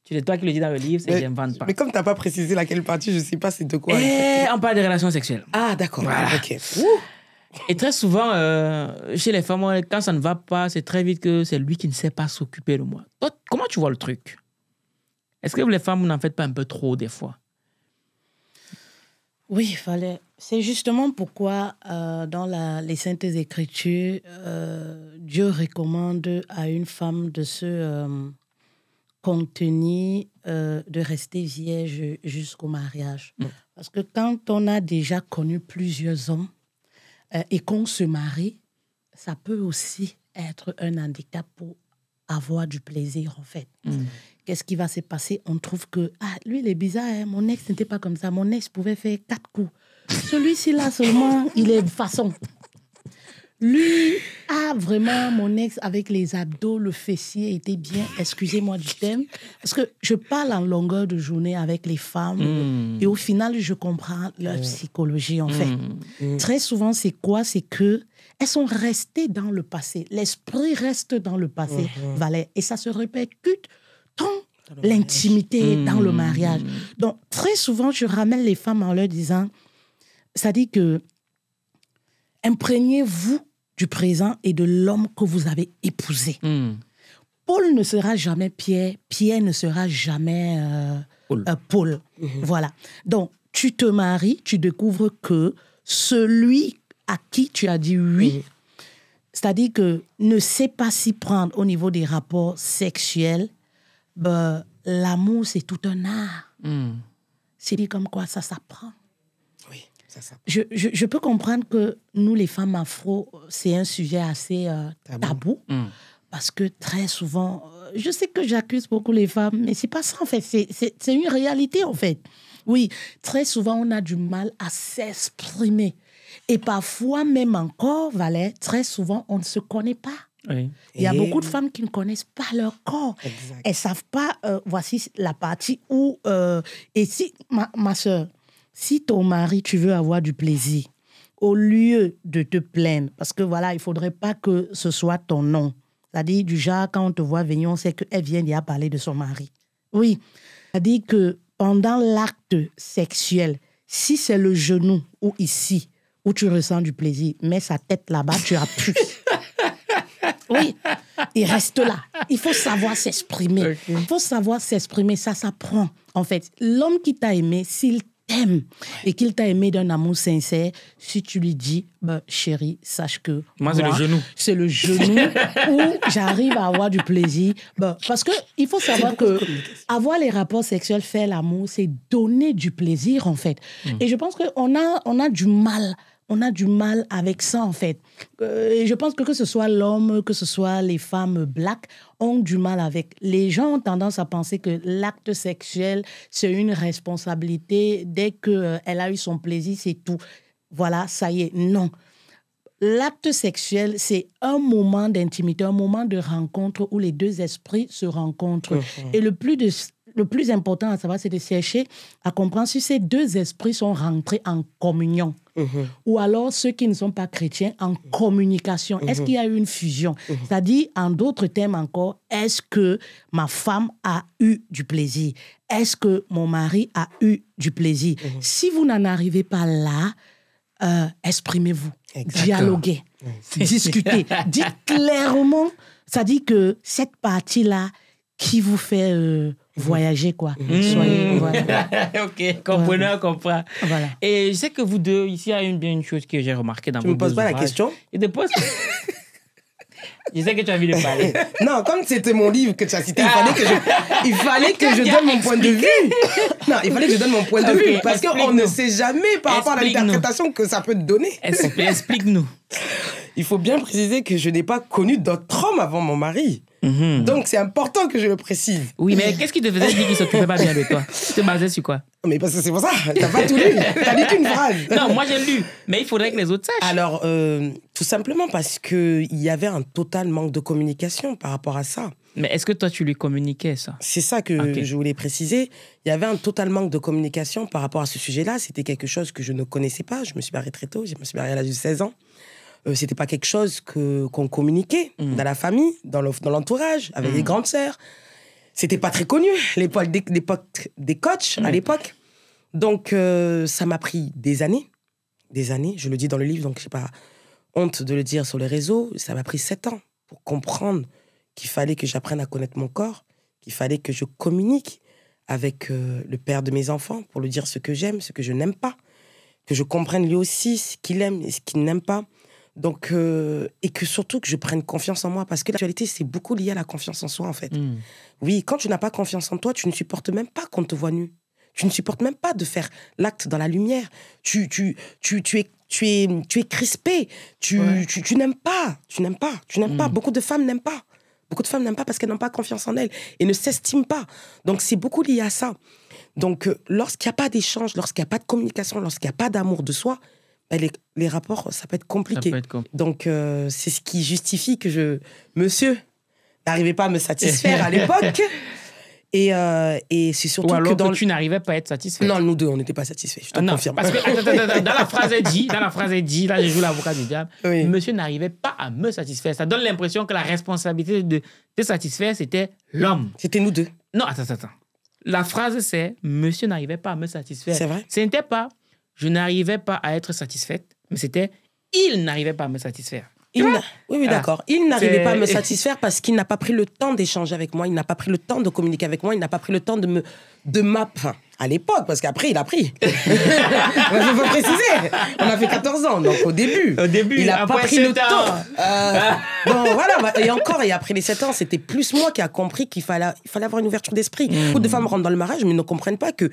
Tu es toi qui le dis dans le livre, c'est j'invente pas. Mais comme tu n'as pas précisé laquelle partie, je ne sais pas c'est de quoi. Eh, on parle des relations sexuelles. Ah, d'accord. Et très souvent, euh, chez les femmes, quand ça ne va pas, c'est très vite que c'est lui qui ne sait pas s'occuper de moi. comment tu vois le truc Est-ce que les femmes, vous n'en faites pas un peu trop des fois Oui, il fallait. C'est justement pourquoi euh, dans la, les Saintes Écritures, euh, Dieu recommande à une femme de se contenir, de rester vierge jusqu'au mariage. Mm. Parce que quand on a déjà connu plusieurs hommes, euh, et qu'on se marie, ça peut aussi être un handicap pour avoir du plaisir, en fait. Mm. Qu'est-ce qui va se passer On trouve que, ah, lui, il est bizarre, hein. mon ex n'était pas comme ça. Mon ex pouvait faire quatre coups. Celui-ci, là, seulement, il est façon. Lui, a vraiment, mon ex avec les abdos, le fessier était bien. Excusez-moi du thème. Parce que je parle en longueur de journée avec les femmes mm. et au final, je comprends leur psychologie en mm. fait. Mm. Très souvent, c'est quoi C'est que elles sont restées dans le passé. L'esprit reste dans le passé, mm-hmm. Valère. Et ça se répercute dans l'intimité dans le mariage. Donc, très souvent, je ramène les femmes en leur disant, ça dit que imprégnez-vous du présent et de l'homme que vous avez épousé. Hmm. Paul ne sera jamais Pierre, Pierre ne sera jamais euh, Paul. Euh, mhm. Voilà. Donc, tu te maries, tu découvres que celui à qui tu as dit oui, mhm. c'est-à-dire que ne sait pas s'y prendre au niveau des rapports sexuels, ben, l'amour, c'est tout un art. Hmm. C'est dit comme quoi ça s'apprend. Je, peux comprendre que nous, les femmes afro, c'est un sujet assez euh, tabou. Mm. Parce que très souvent, euh, je sais que j'accuse beaucoup les femmes, mais c'est pas ça en fait. C'est une réalité en fait. Oui, très souvent, on a du mal à s'exprimer. Et parfois, même encore, Valère, très souvent, on ne se connaît pas. Il y a beaucoup de femmes qui ne connaissent pas leur corps. Elles ne savent pas, euh, voici la partie où. et si, ma, ma soeur, si ton mari, tu veux avoir du plaisir, au lieu de te plaindre, parce que voilà, il faudrait pas que ce soit ton nom. C'est-à-dire, du genre, quand on te voit venir, on sait qu'elle vient d'y parler de son mari. Oui. C'est-à-dire que pendant l'acte sexuel, si c'est le genou ou ici, où tu ressens du plaisir, mets sa tête là-bas, tu as pu Oui, il reste là. Il faut savoir s'exprimer. Il faut savoir s'exprimer. Ça ça prend. en fait, l'homme qui t'a aimé, s'il et qu'il t'a aimé d'un amour sincère, si tu lui dis, bah, chérie, sache que. Moi, c'est le genou. C'est le genou où j'arrive à avoir du plaisir. Bah, parce que il faut savoir que avoir les rapports sexuels, faire l'amour, c'est donner du plaisir, en fait. Mm. Et je pense qu'on a, on a du mal on a du mal avec ça en fait. Euh, je pense que que ce soit l'homme, que ce soit les femmes black, ont du mal avec. Les gens ont tendance à penser que l'acte sexuel, c'est une responsabilité. Dès qu'elle euh, a eu son plaisir, c'est tout. Voilà, ça y est. Non. L'acte sexuel, c'est un moment d'intimité, un moment de rencontre où les deux esprits se rencontrent. Mm-hmm. Et le plus, de, le plus important à savoir, c'est de chercher à comprendre si ces deux esprits sont rentrés en communion. Mhm. Ou alors ceux qui ne sont pas chrétiens en communication. Est-ce mhm. qu'il y a eu une fusion ça mhm. C'est-à-dire, en d'autres termes encore, est-ce que ma femme a eu du plaisir Est-ce que mon mari a eu du plaisir Si vous n'en arrivez pas là, euh, exprimez-vous, dialoguez, discutez, dites clairement, ça dit que cette partie-là qui vous fait... Euh, voyager, quoi. Mm. Soyez, voilà. ok, compreneur, comprend. Et je sais que vous deux, ici, il y a une, une chose que j'ai remarquée dans tu vos Tu me poses pas la question Je te pose... Je sais que tu as envie de parler. non, comme c'était mon livre que tu as cité, il fallait que je, ah. il fallait que je donne mon point de vue. Non, il fallait que je donne mon point de vue. Parce qu'on ne sait jamais par rapport à l'interprétation que ça peut te donner. Explique-nous. il faut bien préciser que je n'ai pas connu d'autres hommes avant mon mari. Mhm. Donc c'est important que je le précise. Oui, mais qu'est-ce qui te faisait dire qu'il s'occupait pas bien de toi Tu te basais sur quoi Mais parce que c'est pour ça, t'as pas tout lu, t'as lu une phrase. Non, moi j'ai lu, mais il faudrait que les autres sachent. Alors, euh, tout simplement parce qu'il y avait un total manque de communication par rapport à ça. Mais est-ce que toi tu lui communiquais ça C'est ça que je voulais préciser. Il y avait un total manque de communication par rapport à ce sujet-là. C'était quelque chose que je ne connaissais pas. Je me suis barré très tôt, je me suis barré à l'âge de 16 ans. Euh, c'était pas quelque chose que qu'on communiquait mm. dans la famille, dans l'entourage, avec mm. les grandes sœurs. C'était pas très connu l'époque des, coachs à mm. l'époque. Donc euh, ça m'a pris des années, des années. Je le dis dans le livre, donc j'ai pas honte de le dire sur les réseaux. Ça m'a pris sept ans pour comprendre qu'il fallait que j'apprenne à connaître mon corps, qu'il fallait que je communique avec euh, le père de mes enfants pour lui dire ce que j'aime, ce que je n'aime pas, que je comprenne lui aussi ce qu'il aime et ce qu'il n'aime pas, donc, euh, et que surtout que je prenne confiance en moi, parce que l'actualité, c'est beaucoup lié à la confiance en soi, en fait. Hmm. Oui, quand tu n'as pas confiance en toi, tu ne supportes même pas qu'on te voit nu. Tu ne supportes même pas de faire l'acte dans la lumière. Tu, tu, tu, tu, es, crispé. Tu, tu, tu n'aimes pas. Tu n'aimes pas. Tu n'aimes pas. Hmm. Beaucoup de femmes n'aiment pas. Beaucoup de femmes n'aiment pas parce qu'elles n'ont pas confiance en elles et ne s'estiment pas. Donc, c'est beaucoup lié à ça. Donc, euh, lorsqu'il n'y a pas d'échange, lorsqu'il n'y a pas de communication, lorsqu'il n'y a pas d'amour de soi, eh, les, les, rapports, ça peut être compliqué. Donc, euh, c'est ce qui justifie que je. Monsieur n'arrivait pas à me satisfaire à l'époque. Et, euh, et c'est surtout Ou que, dans tu n'arrivais pas à être satisfait. Non, nous deux, on n'était pas satisfaits, je te ah, confirme. Parce que dans la phrase est dit, dans la phrase dit, là je joue l'avocat du diable, monsieur n'arrivait pas à me satisfaire. Ça donne l'impression que la responsabilité de te satisfaire, c'était l'homme. C'était nous deux. Non, attends, attends. La phrase c'est, monsieur n'arrivait pas à me satisfaire. C'est vrai. Ce n'était pas, je n'arrivais pas à être satisfaite, mais c'était il n'arrivait pas à me satisfaire. Il oui, oui, ah. d'accord. Il n'arrivait pas à me satisfaire parce qu'il n'a pas pris le temps d'échanger avec moi, il n'a pas pris le temps de communiquer avec moi, il n'a pas pris le temps de me de map à l'époque parce qu'après il a pris. Je veux préciser. On a fait 14 ans donc au début. Au début, il n'a pas pris le temps. Euh, bon voilà bah, et encore et après les 7 ans, c'était plus moi qui a compris qu'il fallait il fallait avoir une ouverture d'esprit. Mm. Beaucoup de femmes rentrent dans le mariage mais ne comprennent pas que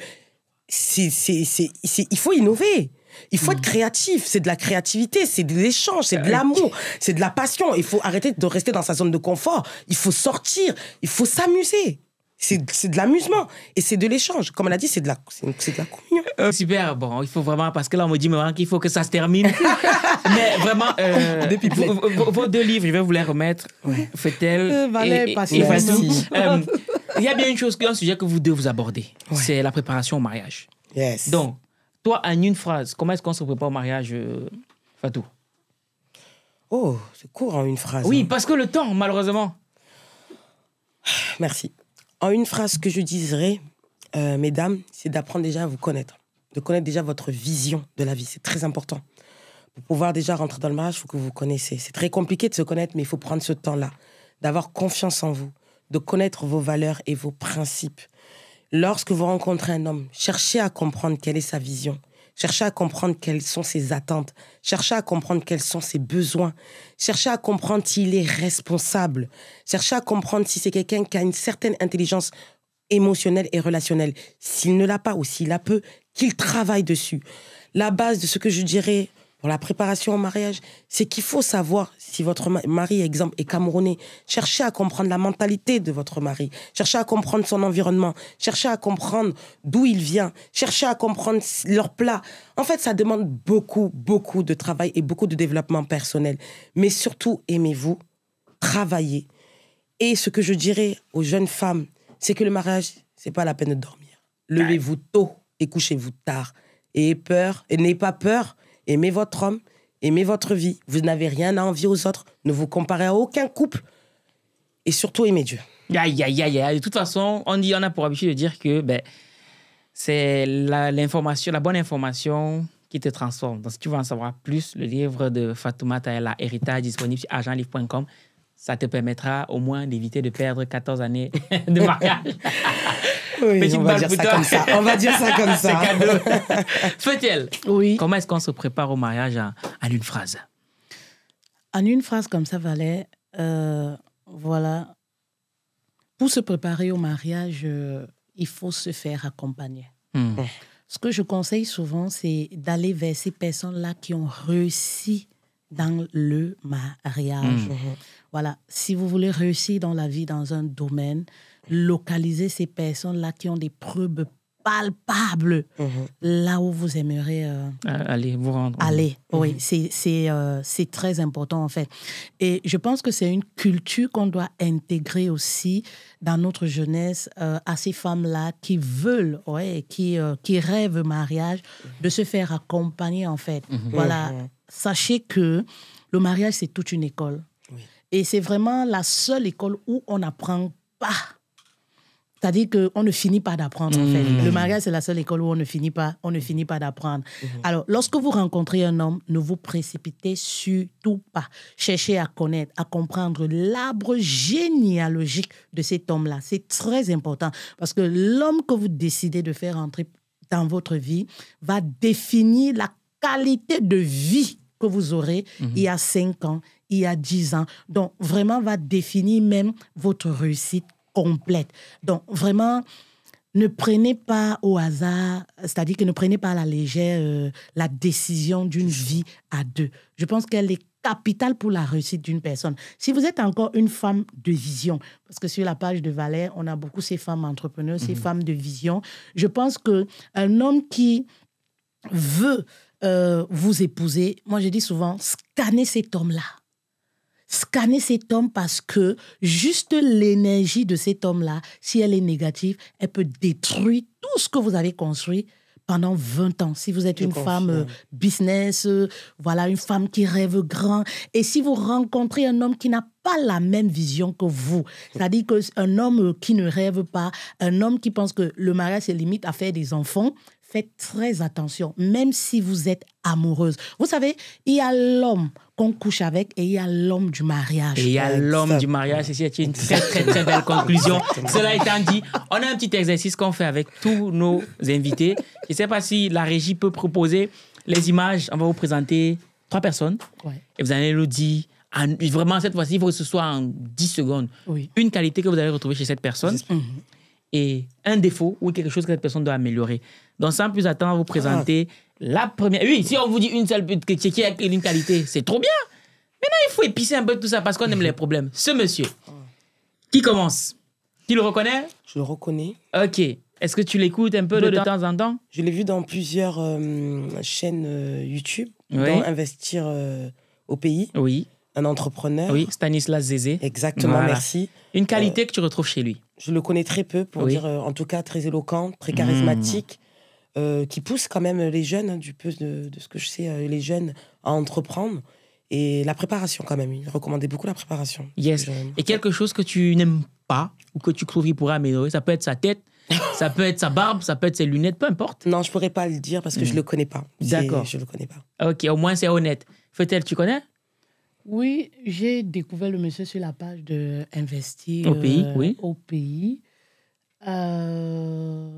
c'est, il faut innover. Il faut être mm. créatif, c'est de la créativité, c'est de l'échange, c'est de l'amour, c'est de la passion. Il faut arrêter de rester dans sa zone de confort, il faut sortir, il faut s'amuser. C'est de l'amusement et c'est de l'échange. Comme elle a dit, c'est de, la, de la communion. Euh, super, bon, il faut vraiment, parce que là, on me dit maintenant qu'il faut que ça se termine. Mais vraiment, euh, vos, deux livres, je vais vous les remettre. Ouais. elle euh, et, et, il y a bien une chose, un sujet que vous deux vous aborder, C'est la préparation au mariage. Yes. Donc, toi, en une phrase, comment est-ce qu'on se prépare au mariage, euh, Fatou Oh, c'est court en une phrase. Oui, hein. parce que le temps, malheureusement. Merci. En une phrase que je dirais, euh, mesdames, c'est d'apprendre déjà à vous connaître, de connaître déjà votre vision de la vie. C'est très important. Pour pouvoir déjà rentrer dans le mariage, il faut que vous vous connaissez. C'est très compliqué de se connaître, mais il faut prendre ce temps-là, d'avoir confiance en vous, de connaître vos valeurs et vos principes. Lorsque vous rencontrez un homme, cherchez à comprendre quelle est sa vision. Cherchez à comprendre quelles sont ses attentes. Cherchez à comprendre quels sont ses besoins. Cherchez à comprendre s'il est responsable. Cherchez à comprendre si c'est quelqu'un qui a une certaine intelligence émotionnelle et relationnelle. S'il ne l'a pas ou s'il a peu, qu'il travaille dessus. La base de ce que je dirais pour la préparation au mariage, c'est qu'il faut savoir si votre mari, exemple, est camerounais. Cherchez à comprendre la mentalité de votre mari. Cherchez à comprendre son environnement. Cherchez à comprendre d'où il vient. Cherchez à comprendre leur plat. En fait, ça demande beaucoup, beaucoup de travail et beaucoup de développement personnel. Mais surtout, aimez-vous, travaillez. Et ce que je dirais aux jeunes femmes, c'est que le mariage, c'est pas la peine de dormir. Levez-vous tôt et couchez-vous tard. Et peur, et n'ayez pas peur Aimez votre homme, aimez votre vie. Vous n'avez rien à envier aux autres. Ne vous comparez à aucun couple. Et surtout, aimez Dieu. Aïe, aïe, aïe, aïe. De toute façon, on, dit, on a pour habitude de dire que ben, c'est l'information, la, bonne information qui te transforme. Donc, si tu veux en savoir plus, le livre de Fatoumata la Héritage, disponible sur argentlivre.com, Ça te permettra au moins d'éviter de perdre 14 années de mariage on, va dire ça comme ça. on va comment est-ce qu'on se prépare au mariage en, une phrase En une phrase comme ça, valait euh, voilà. Pour se préparer au mariage, euh, il faut se faire accompagner. Hmm. Eh. Ce que je conseille souvent, c'est d'aller vers ces personnes-là qui ont réussi dans le mariage. Hmm. Mhm. Voilà, si vous voulez réussir dans la vie, dans un domaine, localiser ces personnes-là qui ont des preuves palpables mhm. là où vous aimeriez euh, aller vous rendre. Allez, mhm. oui, c'est euh, c'est très important en fait. Et je pense que c'est une culture qu'on doit intégrer aussi dans notre jeunesse euh, à ces femmes-là qui veulent, ouais, qui, qui rêvent mariage, mhm. de se faire accompagner en fait. Voilà, sachez que le mariage, c'est toute une école. Et c'est vraiment la seule école où on n'apprend pas c'est-à-dire qu'on ne finit pas d'apprendre, en fait. Mmh. Le mariage, c'est la seule école où on ne finit pas, on ne finit pas d'apprendre. Mmh. Alors, lorsque vous rencontrez un homme, ne vous précipitez surtout pas. Cherchez à connaître, à comprendre l'arbre généalogique de cet homme-là. C'est très important parce que l'homme que vous décidez de faire entrer dans votre vie va définir la qualité de vie que vous aurez mmh. il y a 5 ans, il y a 10 ans. Donc, vraiment, va définir même votre réussite complète. Donc, vraiment, ne prenez pas au hasard, c'est-à-dire que ne prenez pas à la légère euh, la décision d'une vie à deux. Je pense qu'elle est capitale pour la réussite d'une personne. Si vous êtes encore une femme de vision, parce que sur la page de Valère, on a beaucoup ces femmes entrepreneurs, ces mhm. femmes de vision, je pense qu'un homme qui veut euh, vous épouser, moi je dis souvent, scannez cet homme-là scanner cet homme parce que juste l'énergie de cet homme-là, si elle est négative, elle peut détruire tout ce que vous avez construit pendant 20 ans. Si vous êtes une femme euh, business, euh, voilà, une femme qui rêve grand, et si vous rencontrez un homme qui n'a pas la même vision que vous, c'est-à-dire qu'un homme qui ne rêve pas, un homme qui pense que le mariage se limite à faire des enfants, faites très attention, même si vous êtes amoureuse. Vous savez, il y a l'homme qu'on couche avec et il y a l'homme du mariage. Et il y a l'homme du mariage, c'est une très très très belle conclusion. Cela étant dit, on a un petit exercice qu'on fait avec tous nos invités. Je ne sais pas si la régie peut proposer les images. On va vous présenter trois personnes et vous allez nous dire vraiment cette fois-ci, il faut que ce soit en 10 secondes. Une qualité que vous allez retrouver chez cette personne et un défaut ou quelque chose que cette personne doit améliorer. Donc, sans plus attendre, vous présenter ah. la première. Oui, si on vous dit une seule qui une qualité, c'est trop bien. Maintenant, il faut épicer un peu tout ça parce qu'on aime les problèmes. Ce monsieur, ah. qui commence Qui le reconnaît Je le reconnais. Ok. Est-ce que tu l'écoutes un peu de, temps, en temps Je l'ai vu dans plusieurs euh, chaînes euh, YouTube, dans Investir euh, au pays. Oui un entrepreneur. Oui, Stanislas Zézé. Exactement, merci. Une euh, qualité que tu retrouves chez lui. Je le connais très peu, pour dire euh, en tout cas très éloquent, très charismatique, hmm. euh, qui pousse quand même les jeunes, hein, du peu de, ce que je sais, les jeunes à entreprendre. Et la préparation quand même, il recommandait beaucoup la préparation. Yes. Et quelque chose que tu n'aimes pas ou que tu trouves qu'il pourrait améliorer, ça peut être sa tête, ça peut être sa barbe, ça peut être ses lunettes, peu importe. Non, je pourrais pas le dire parce que je je hmm. le connais pas. D'accord. Je le connais pas. Ok, au moins c'est honnête. Faut-elle, tu connais oui, j'ai découvert le monsieur sur la page de Investir au pays. oui. Euh, au pays. Euh,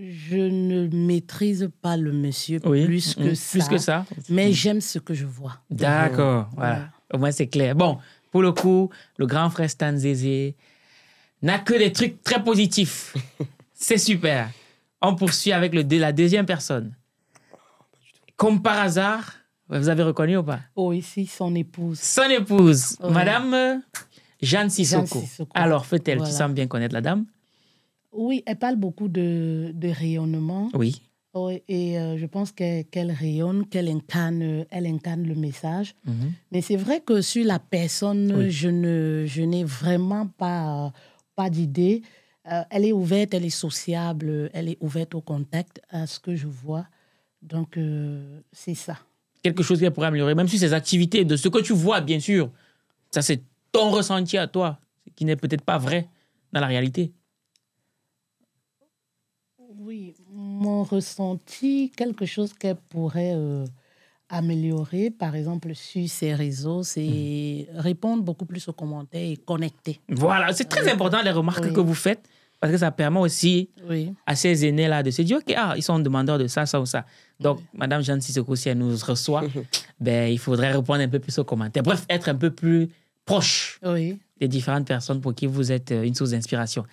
je ne maîtrise pas le monsieur plus mm, mm, que ça. Mais mm. j'aime ce que je vois. D'accord, voilà. Au moins, c'est clair. Bon, pour le coup, le grand frère Stan Zézé n'a que des trucs très positifs. c'est super. On poursuit avec le, la deuxième personne. Comme par hasard, vous avez reconnu ou pas Oh, c'est son épouse. Son épouse, Madame euh, Jeanne Sissoko. Alors, fait-elle, tu sembles bien connaître la dame Oui, elle parle beaucoup de, rayonnement. Oui. et euh, je pense qu'elle rayonne, qu'elle incarne, elle incarne le message. Mhm. Mais c'est vrai que sur la personne, je ne, je n'ai vraiment pas, pas d'idée. Euh, elle est ouverte, elle est sociable, elle est ouverte au contact, à ce que je vois. Donc, c'est ça quelque chose qu'elle pourrait améliorer, même si ses activités, de ce que tu vois, bien sûr. Ça, c'est ton ressenti à toi, qui n'est peut-être pas vrai dans la réalité. Oui, mon ressenti, quelque chose qu'elle pourrait euh, améliorer, par exemple, sur ces réseaux, c'est hmm. répondre beaucoup plus aux commentaires et connecter. Voilà, c'est très important les remarques que vous faites. Parce que ça permet aussi à ces aînés-là de se dire, OK, ah, ils sont demandeurs de ça, ça ou ça. Donc, Madame Jeanne Sissoko, si elle nous reçoit, ben, il faudrait répondre un peu plus aux commentaires. Bref, être un peu plus proche des différentes personnes pour qui vous êtes euh, une source d'inspiration.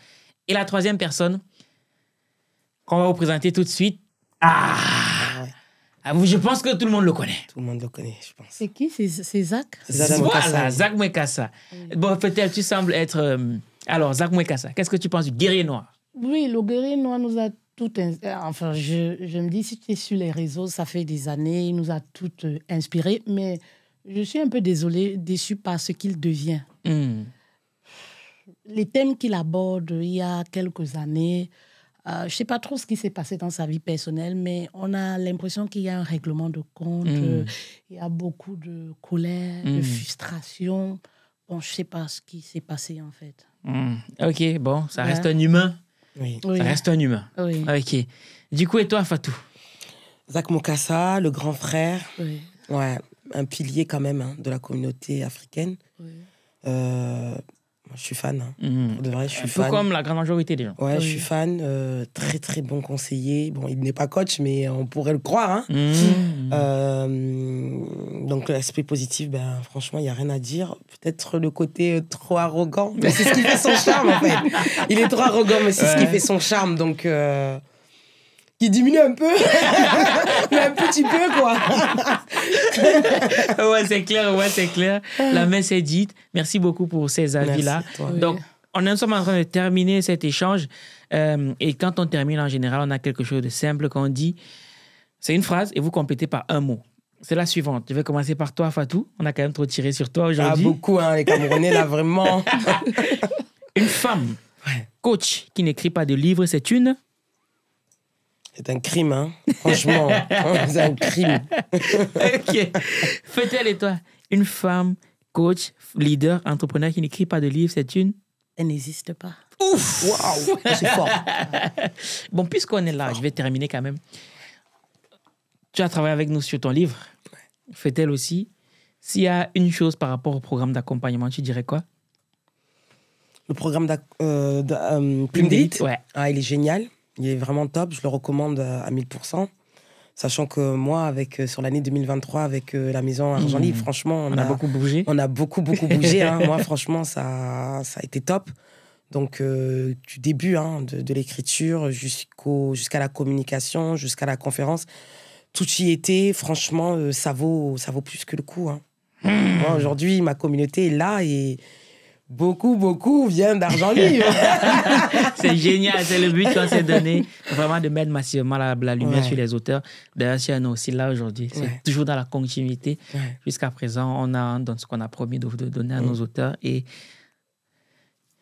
Et la troisième personne qu'on va vous présenter tout de suite, ah, ah, ah je pense que tout le monde le connaît. Tout le monde le connaît, je pense. C'est qui C'est Zach Zach Mekassa. Voilà, Zach Mekassa. Bon, peut-être tu sembles être... Euh, alors, Zach Kassa, qu'est-ce que tu penses du guerrier noir Oui, le guerrier noir nous a tout. Euh, enfin, je, me dis, si tu es sur les réseaux, ça fait des années, il nous a tout euh, inspiré mais je suis un peu désolée, déçue par ce qu'il devient. Hmm. Les thèmes qu'il aborde il y a quelques années, euh, je ne sais pas trop ce qui s'est passé dans sa vie personnelle, mais on a l'impression qu'il y a un règlement de compte, hmm. il y a beaucoup de colère, de hmm. frustration. Bon, je ne sais pas ce qui s'est passé en fait. Hmm. OK, bon, ça reste un humain. Oui. Ça reste un humain. OK. Du coup, et toi, Fatou Zach Mokassa, le grand frère. Oui. Ouais, un pilier quand même hein, de la communauté africaine. Euh, je suis fan. Hein. Mhm. De vrai, je suis fan. comme la grande majorité des gens. Ouais, je suis fan. Euh, très, très bon conseiller. Bon, il n'est pas coach, mais on pourrait le croire. Hein. Mhm. Euh, donc, l'aspect positif, ben, franchement, il n'y a rien à dire. Peut-être le côté euh, trop arrogant, mais c'est ce qui fait son charme, en fait. Il est trop arrogant, mais c'est ce qui fait son charme. Donc, qui diminue un peu, mais un petit peu, quoi. ouais, c'est clair, ouais, c'est clair. La messe est dite. Merci beaucoup pour ces avis-là. Donc, on est en train de terminer cet échange. Euh, et quand on termine, en général, on a quelque chose de simple qu'on dit. C'est une phrase et vous complétez par un mot. C'est la suivante. Je vais commencer par toi, Fatou. On a quand même trop tiré sur toi ah, aujourd'hui. Ah, beaucoup, hein, les Camerounais, là, vraiment. une femme, coach, qui n'écrit pas de livres c'est une c'est un crime, hein Franchement, hein, c'est un crime. ok. Faites-elle et toi, une femme, coach, leader, entrepreneur qui n'écrit pas de livre, c'est une Elle n'existe pas. Ouf Waouh C'est fort. bon, puisqu'on est là, je vais terminer quand même. Tu as travaillé avec nous sur ton livre. fait elle aussi. S'il y a une chose par rapport au programme d'accompagnement, tu dirais quoi Le programme d'accompagnement euh, euh ouais. Ah, il est génial. Il est vraiment top, je le recommande à 1000%. Sachant que moi, avec, euh, sur l'année 2023, avec euh, la maison Argent Libre, mmh. franchement, on, a, beaucoup bougé. On a beaucoup, beaucoup bougé. Hein. Moi, franchement, ça, ça a été top. Donc, euh, du début hein, de, l'écriture jusqu'au, jusqu'à la communication, jusqu'à la conférence, tout y était. Franchement, ça, vaut, ça vaut plus que le coup. Hein. Mmh. Moi, aujourd'hui, ma communauté est là et beaucoup, beaucoup viennent d'argent libre. c'est génial, c'est le but qu'on s'est donné, vraiment de mettre massivement la, lumière sur les auteurs. D'ailleurs, si on est aussi là aujourd'hui, c'est toujours dans la continuité. Jusqu'à présent, on a dans ce qu'on a promis de, donner à nos auteurs et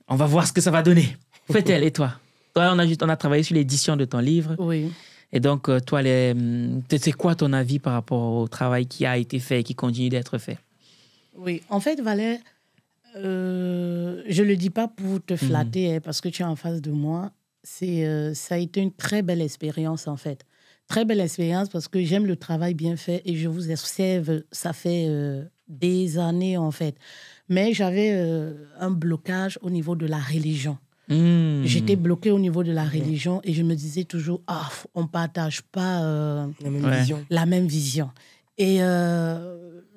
on va voir ce que ça va donner. Faites-elle et toi Toi, on a, juste, on a travaillé sur l'édition de ton livre. Oui. Et donc, euh, toi, hum, c'est quoi ton avis par rapport au travail qui a été fait et qui continue d'être fait Oui, en fait, Valère, euh, je ne le dis pas pour te flatter, hein, parce que tu es en face de moi. C'est, euh, ça a été une très belle expérience, en fait. Très belle expérience parce que j'aime le travail bien fait et je vous observe, ça fait euh, des années, en fait. Mais j'avais un blocage au niveau de la religion. Hmm. J'étais bloquée au niveau de la religion et je me disais toujours, ah, on ne partage pas la même, vision. Et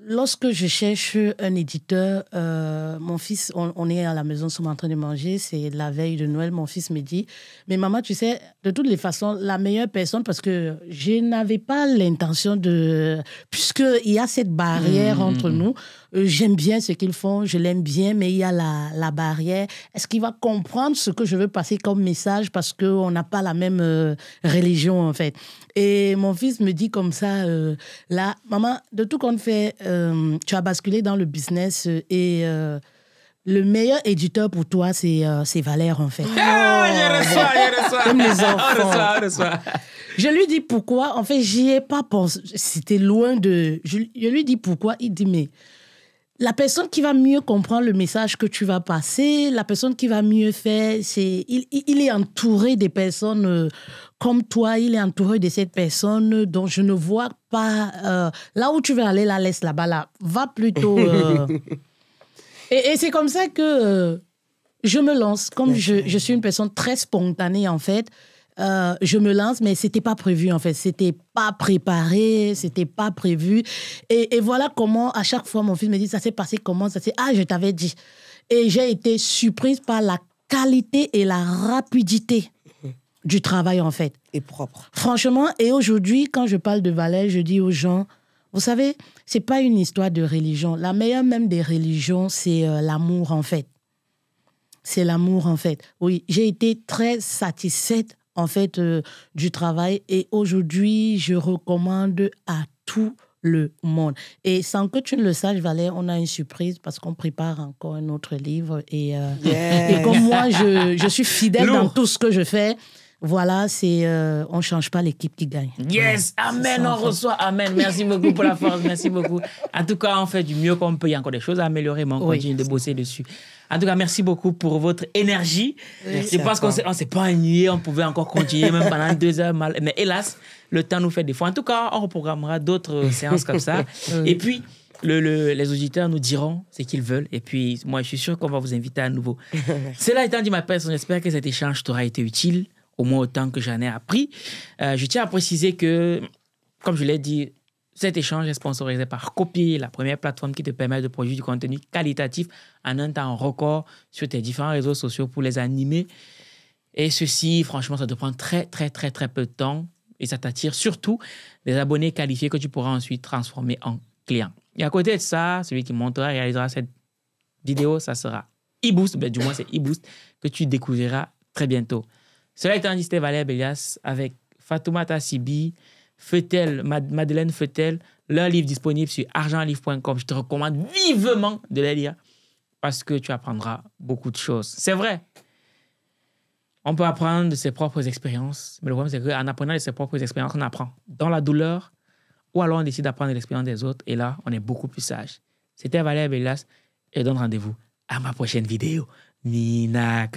lorsque je cherche un éditeur, euh, mon fils, on, est à la maison, nous sommes en train de manger, c'est la veille de Noël, mon fils me dit, mais maman, tu sais, de toutes les façons, la meilleure personne, parce que je n'avais pas l'intention de... Puisqu'il y a cette barrière mmh, mmh, entre mmh. nous, euh, j'aime bien ce qu'ils font, je l'aime bien, mais il y a la, barrière. Est-ce qu'il va comprendre ce que je veux passer comme message parce qu'on n'a pas la même euh, religion, en fait et mon fils me dit comme ça, euh, là, maman, de tout qu'on fait, euh, tu as basculé dans le business et euh, le meilleur éditeur pour toi, c'est Valère, en fait. Ah, je oh, Comme les enfants. Je lui dis pourquoi. En fait, j'y ai pas pensé. C'était loin de... je lui dis pourquoi. Il dit, mais la personne qui va mieux comprendre le message que tu vas passer, la personne qui va mieux faire, c'est il, est entouré des personnes euh, comme toi, il est entouré de cette personne dont je ne vois pas euh, là où tu veux aller, la laisse là-bas, là. Va plutôt. Euh. et, c'est comme ça que je me lance. Comme je, suis une personne très spontanée en fait, euh, je me lance, mais c'était pas prévu en fait, c'était pas préparé, c'était pas prévu. Et, voilà comment à chaque fois mon fils me dit ça s'est passé comment, ça s'est ah je t'avais dit. Et j'ai été surprise par la qualité et la rapidité mm-hmm. du travail en fait. Et propre. Franchement, et aujourd'hui quand je parle de Valais, je dis aux gens, vous savez, c'est pas une histoire de religion. La meilleure même des religions, c'est euh, l'amour en fait c'est l'amour en fait. Oui, j'ai été très satisfaite en fait euh, du travail. Et aujourd'hui, je recommande à tout le monde. Et sans que tu ne le saches, Valère, on a une surprise parce qu'on prépare encore un autre livre. Et, euh, comme moi, je, je suis fidèle dans tout ce que je fais. Voilà, c'est euh, on change pas l'équipe qui gagne. Yes, amen, on reçoit, amen. Merci beaucoup pour la force, merci beaucoup. En tout cas, on fait du mieux qu'on peut. Il y a encore des choses à améliorer, mais on continue de bosser dessus. En tout cas, merci beaucoup pour votre énergie. C'est Je pense qu'on ne s'est pas ennuyé, on pouvait encore continuer même pendant deux heures. Mal... Mais hélas, le temps nous fait défaut. En tout cas, on reprogrammera d'autres séances comme ça. Et puis, le, les auditeurs nous diront ce qu'ils veulent. Et puis, moi, je suis sûr qu'on va vous inviter à nouveau. Cela étant dit, ma personne, j'espère que cet échange t'aura été utile au moins autant que j'en ai appris. Euh, je tiens à préciser que, comme je l'ai dit, cet échange est sponsorisé par Copy, la première plateforme qui te permet de produire du contenu qualitatif en un temps record sur tes différents réseaux sociaux pour les animer. Et ceci, franchement, ça te prend très, très, très, très peu de temps et ça t'attire surtout des abonnés qualifiés que tu pourras ensuite transformer en clients. Et à côté de ça, celui qui montera et réalisera cette vidéo, ça sera eBoost, ben, du moins c'est eBoost que tu découvriras très bientôt. Cela est dit, c'était Valère Bélias avec Fatoumata Sibi, Fetel, Madeleine Fetel, leur livre disponible sur argentlivre.com. Je te recommande vivement de les lire parce que tu apprendras beaucoup de choses. C'est vrai. On peut apprendre de ses propres expériences, mais le problème, c'est qu'en apprenant de ses propres expériences, on apprend dans la douleur ou alors on décide d'apprendre de l'expérience des autres et là, on est beaucoup plus sage. C'était Valère Bellas et donne rendez-vous à ma prochaine vidéo. Nina